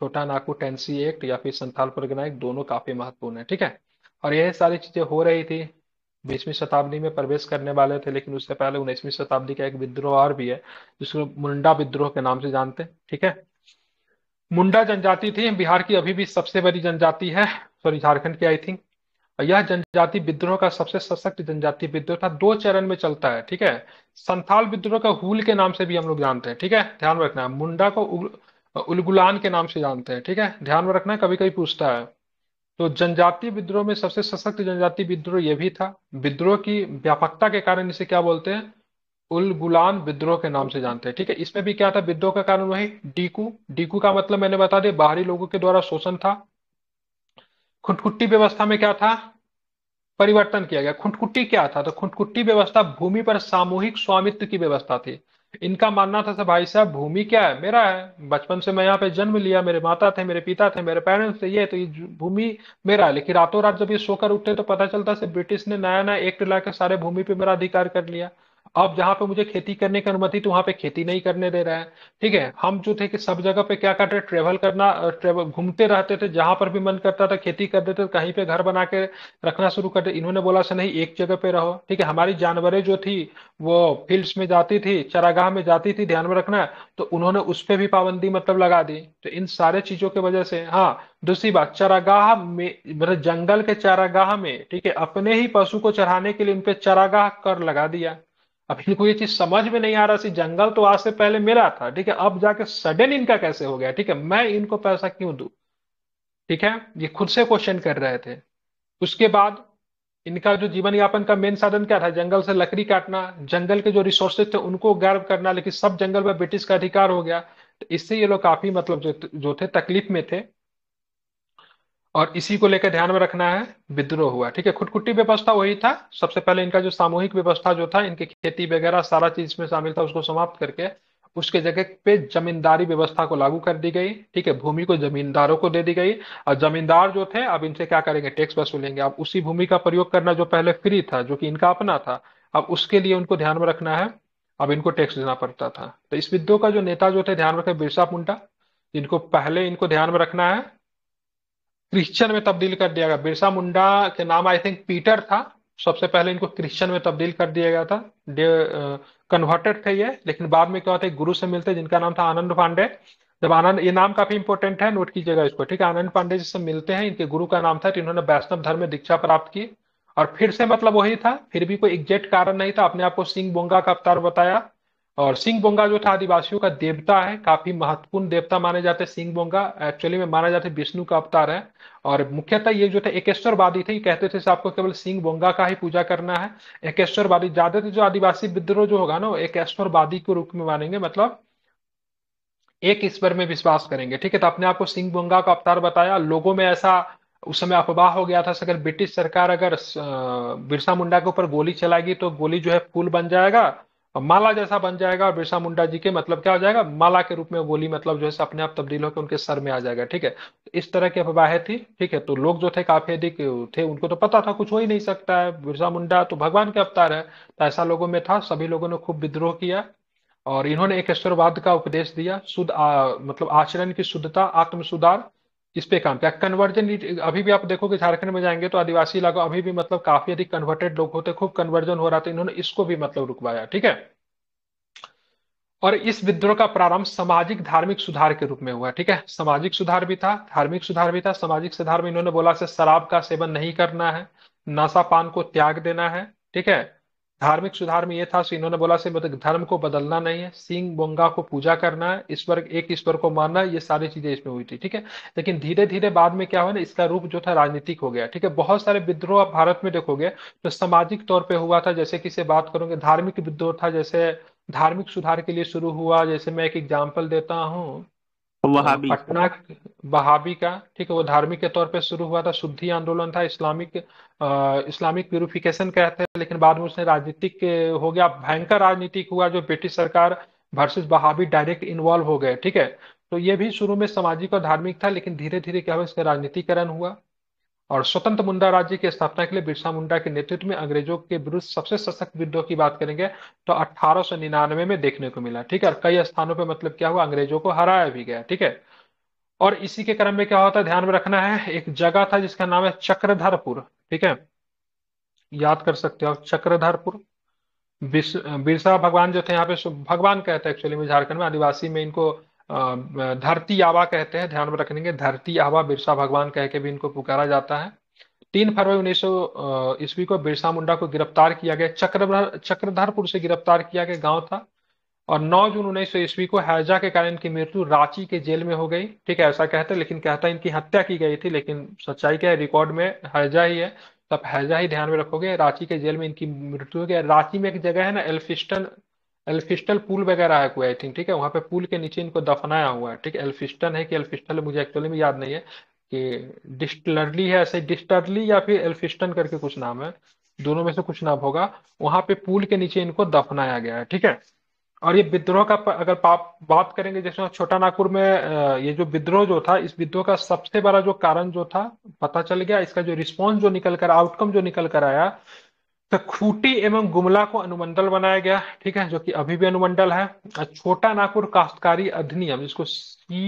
S1: छोटा नागपुर टेंसी एक्ट या फिर संथाल परगना एक्ट दोनों काफी महत्वपूर्ण है ठीक है और यह सारी चीजें हो रही थी बीसवीं शताब्दी में प्रवेश करने वाले थे लेकिन उससे पहले उन्नीसवीं शताब्दी का एक विद्रोह और भी है जिसको मुंडा विद्रोह के नाम से जानते हैं ठीक है मुंडा जनजाति थी बिहार की अभी भी सबसे बड़ी जनजाति है सॉरी झारखंड की आई थिंक यह जनजाति विद्रोह का सबसे सशक्त जनजाति विद्रोह था दो चरण में चलता है ठीक है संथाल विद्रोह का हुल के नाम से भी हम लोग जानते हैं ठीक है ध्यान रखना मुंडा को उलगुलान के नाम से जानते हैं ठीक है ध्यान में रखना कभी कभी पूछता है तो जनजाति विद्रोह में सबसे सशक्त जनजाति विद्रोह यह भी था विद्रोह की व्यापकता के कारण इसे क्या बोलते हैं उल गुलान विद्रोह के नाम से जानते हैं ठीक है इसमें भी क्या था विद्रोह का कारण वही डीकू डीकू का मतलब मैंने बता दिया बाहरी लोगों के द्वारा शोषण था खुटकुट्टी व्यवस्था में क्या था परिवर्तन किया गया खुटकुट्टी क्या था तो खुटकुट्टी व्यवस्था भूमि पर सामूहिक स्वामित्व की व्यवस्था थी इनका मानना था अच्छा भाई साहब भूमि क्या है मेरा है बचपन से मैं यहाँ पे जन्म लिया मेरे माता थे मेरे पिता थे मेरे पेरेंट्स थे ये तो ये भूमि मेरा है लेकिन रातों रात जब ये सोकर उठते तो पता चलता से अच्छा, ब्रिटिश ने नया नया एक्ट ला के सारे भूमि पे मेरा अधिकार कर लिया अब जहां पे मुझे खेती करने की अनुमति तो वहां पे खेती नहीं करने दे रहा है ठीक है हम जो थे कि सब जगह पे क्या करते ट्रेवल करना ट्रेवल घूमते रहते थे जहां पर भी मन करता था खेती कर देते कहीं पे घर बना के रखना शुरू करते इन्होंने बोला से नहीं एक जगह पे रहो ठीक है हमारी जानवरें जो थी वो फील्ड्स में जाती थी चरागाह में जाती थी ध्यान में रखना तो उन्होंने उस पर भी पाबंदी मतलब लगा दी तो इन सारे चीजों की वजह से हाँ दूसरी बात चरागाह में मतलब जंगल के चरागाह में ठीक है अपने ही पशु को चढ़ाने के लिए उनपे चरागाह कर लगा दिया अब इनको ये चीज समझ में नहीं आ रहा सी जंगल तो आज से पहले मेरा था ठीक है अब जाके सडन इनका कैसे हो गया ठीक है मैं इनको पैसा क्यों दू ठीक है ये खुद से क्वेश्चन कर रहे थे उसके बाद इनका जो जीवन यापन का मेन साधन क्या था जंगल से लकड़ी काटना जंगल के जो रिसोर्सेज थे उनको गर्व करना लेकिन सब जंगल में ब्रिटिश का अधिकार हो गया तो इससे ये लोग काफी मतलब जो जो थे तकलीफ में थे और इसी को लेकर ध्यान में रखना है विद्रोह हुआ ठीक है खुटकुटी व्यवस्था वही था सबसे पहले इनका जो सामूहिक व्यवस्था जो था इनकी खेती वगैरह सारा चीज में शामिल था उसको समाप्त करके उसके जगह पे जमींदारी व्यवस्था को लागू कर दी गई ठीक है भूमि को जमींदारों को दे दी गई और जमींदार जो थे अब इनसे क्या करेंगे टैक्स वसूलेंगे अब उसी भूमि का प्रयोग करना जो पहले फ्री था जो कि इनका अपना था अब उसके लिए उनको ध्यान में रखना है अब इनको टैक्स देना पड़ता था तो इस विद्रोह का जो नेता जो थे ध्यान रखे बिरसा मुंडा जिनको पहले इनको ध्यान में रखना है क्रिश्चियन में तब्दील कर दिया गया बिरसा मुंडा के नाम आई थिंक पीटर था सबसे पहले इनको क्रिश्चियन में तब्दील कर दिया गया था कन्वर्टेड थे ये लेकिन बाद में क्या होता है गुरु से मिलते जिनका नाम था आनंद पांडे जब आनंद ये नाम काफी इंपोर्टेंट है नोट कीजिएगा इसको ठीक है आनंद पांडे जिससे मिलते हैं इनके गुरु का नाम था इन्होंने वैष्णव धर्म में दीक्षा प्राप्त की और फिर से मतलब वही था फिर भी कोई एग्जैक्ट कारण नहीं था अपने आप को सिंह बोंगा का अवतार बताया और सिंह बोंगा जो था आदिवासियों का देवता है काफी महत्वपूर्ण देवता माने जाते हैं सिंह बोंगा एक्चुअली में माना जाते विष्णु का अवतार है और मुख्यतः ये जो थे एकेश्वरवादी थे कहते थे आपको केवल सिंह बोंगा का ही पूजा करना है एकेश्वरवादी ज्यादातर जो आदिवासी विद्रोह जो होगा ना वो एकेश्वरवादी के रूप में मानेंगे मतलब एक ईश्वर में विश्वास करेंगे ठीक है तो अपने आपको सिंह बोंगा का अवतार बताया लोगों में ऐसा उस समय अफवाह हो गया था अगर ब्रिटिश सरकार अगर बिरसा मुंडा के ऊपर गोली चलाएगी तो गोली जो है फूल बन जाएगा माला जैसा बन जाएगा और बिरसा मुंडा जी के मतलब क्या हो जाएगा माला के रूप में गोली मतलब जो है अपने आप तब्दील होकर उनके सर में आ जाएगा ठीक है इस तरह की अफवाहें थी ठीक है तो लोग जो थे काफी अधिक थे उनको तो पता था कुछ हो ही नहीं सकता है बिरसा मुंडा तो भगवान के अवतार है तो ऐसा लोगों में था सभी लोगों ने खूब विद्रोह किया और इन्होंने एक ईश्वरवाद का उपदेश दिया शुद्ध मतलब आचरण की शुद्धता आत्म सुधार इस पे काम किया कन्वर्जन अभी भी आप देखोगे झारखंड में जाएंगे तो आदिवासी इलाकों अभी भी मतलब काफी अधिक कन्वर्टेड लोग होते खूब कन्वर्जन हो रहा था इन्होंने इसको भी मतलब रुकवाया ठीक है और इस विद्रोह का प्रारंभ सामाजिक धार्मिक सुधार के रूप में हुआ ठीक है सामाजिक सुधार भी था धार्मिक सुधार भी था सामाजिक सुधार में इन्होंने बोला से शराब का सेवन नहीं करना है नशा पान को त्याग देना है ठीक है धार्मिक सुधार में यह था इन्होंने बोला से मतलब धर्म को बदलना नहीं है सिंह बोंगा को पूजा करना है ईश्वर एक ईश्वर को मानना ये सारी चीजें इसमें हुई थी ठीक है लेकिन धीरे धीरे बाद में क्या हुआ ना इसका रूप जो था राजनीतिक हो गया ठीक है बहुत सारे विद्रोह आप भारत में देखोगे तो सामाजिक तौर पर हुआ था जैसे किसी बात करोगे धार्मिक विद्रोह था जैसे धार्मिक सुधार के लिए शुरू हुआ जैसे मैं एक एग्जाम्पल देता हूँ वहाबी पटना वहाबी का ठीक है वो धार्मिक के तौर पे शुरू हुआ था शुद्धि आंदोलन था इस्लामिक इस्लामिक प्यूरिफिकेशन कहते हैं लेकिन बाद में उसने राजनीतिक हो गया भयंकर राजनीतिक हुआ जो ब्रिटिश सरकार वर्सेज वहाबी डायरेक्ट इन्वॉल्व हो गए ठीक है तो ये भी शुरू में सामाजिक और धार्मिक था लेकिन धीरे धीरे क्या हुआ इसका राजनीतिकरण हुआ और स्वतंत्र मुंडा राज्य की स्थापना के लिए बिरसा मुंडा के नेतृत्व में अंग्रेजों के विरुद्ध सबसे सशक्त विद्रोह की बात करेंगे तो अठारह में देखने को मिला ठीक है और कई स्थानों पर मतलब क्या हुआ अंग्रेजों को हराया भी गया ठीक है और इसी के क्रम में क्या होता है ध्यान में रखना है एक जगह था जिसका नाम है चक्रधरपुर ठीक है याद कर सकते हो चक्रधरपुर बिरसा भगवान जो थे यहाँ पे भगवान कहते हैं एक्चुअली में झारखंड में आदिवासी में इनको धरती आवा कहते हैं ध्यान में रखेंगे धरती आवा बिरसा भगवान कह के भी इनको पुकारा जाता है तीन फरवरी उन्नीस सौ ईस्वी को बिरसा मुंडा को गिरफ्तार किया गया चक्रधर चक्रधरपुर से गिरफ्तार किया गया गांव था और 9 जून उन्नीस सौ ईस्वी को हैजा के कारण इनकी मृत्यु रांची के जेल में हो गई ठीक है ऐसा कहते लेकिन कहता है इनकी हत्या की गई थी लेकिन सच्चाई क्या है रिकॉर्ड में हैजा ही है तो आप हैजा ही ध्यान में रखोगे रांची के जेल में इनकी मृत्यु हो गई रांची में एक जगह है ना एल्फिस्टन एल्फिस्टल पुल वगैरह है कोई आई थिंक ठीक है वहां पे पुल के नीचे इनको दफनाया हुआ है ठीक है एल्फिस्टन है कि एल्फिस्टल मुझे एक्चुअली में याद नहीं है कि डिस्टलरली है ऐसे डिस्टरली या फिर एल्फिस्टन करके कुछ नाम है दोनों में से कुछ नाम होगा वहां पे पुल के नीचे इनको दफनाया गया है ठीक है और ये विद्रोह का अगर आप बात करेंगे जैसे छोटा नागपुर में ये जो विद्रोह जो था इस विद्रोह का सबसे बड़ा जो कारण जो था पता चल गया इसका जो रिस्पॉन्स जो निकल कर आउटकम जो निकल कर आया तो खूटी एवं गुमला को अनुमंडल बनाया गया ठीक है जो कि अभी भी अनुमंडल है छोटा नागपुर काश्तकारी अधिनियम जिसको सी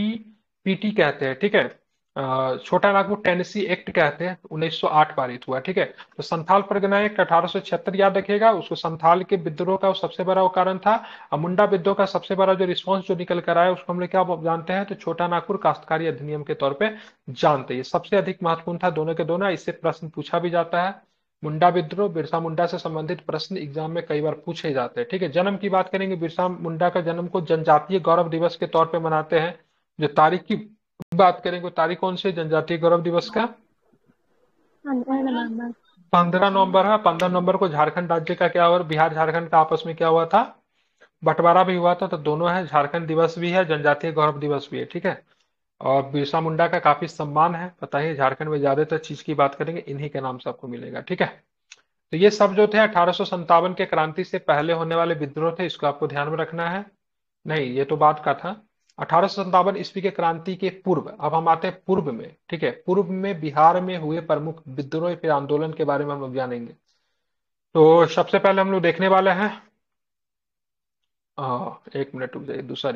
S1: पी टी कहते हैं ठीक है छोटा नागपुर टेनेसी एक्ट कहते हैं 1908 पारित हुआ ठीक है तो संथाल परगना एक्ट अठारह याद रखेगा उसको संथाल के विद्रोह का सबसे बड़ा कारण था और मुंडा विद्रोह का सबसे बड़ा जो रिस्पांस जो निकल कर आया उसको हम लोग क्या जानते हैं तो छोटा नागपुर काश्तकारी अधिनियम के तौर पर जानते हैं सबसे अधिक महत्वपूर्ण था दोनों के दोनों इससे प्रश्न पूछा भी जाता है मुंडा विद्रोह बिरसा मुंडा से संबंधित प्रश्न एग्जाम में कई बार पूछे जाते हैं ठीक है जन्म की बात करेंगे बिरसा मुंडा का जन्म को जनजातीय गौरव दिवस के तौर पर मनाते हैं जो तारीख की बात करेंगे तारीख कौन सी जनजातीय गौरव दिवस का पंद्रह नवंबर है पंद्रह नवंबर को झारखंड राज्य का क्या हुआ बिहार झारखंड का आपस में क्या हुआ था बंटवारा भी हुआ था तो दोनों है झारखंड दिवस भी है जनजातीय गौरव दिवस भी है ठीक है और बिरसा मुंडा का काफी सम्मान है पता ही झारखंड में ज्यादातर चीज की बात करेंगे इन्हीं के नाम से आपको मिलेगा ठीक है तो ये सब जो थे अठारह के क्रांति से पहले होने वाले विद्रोह थे इसको आपको ध्यान में रखना है नहीं ये तो बात का था अठारह ईस्वी के क्रांति के पूर्व अब हम आते हैं पूर्व में ठीक है पूर्व में बिहार में हुए प्रमुख विद्रोह फिर आंदोलन के बारे में हम लोग जानेंगे तो सबसे पहले हम लोग देखने वाले हैं एक मिनट रुक जाइए दूसरा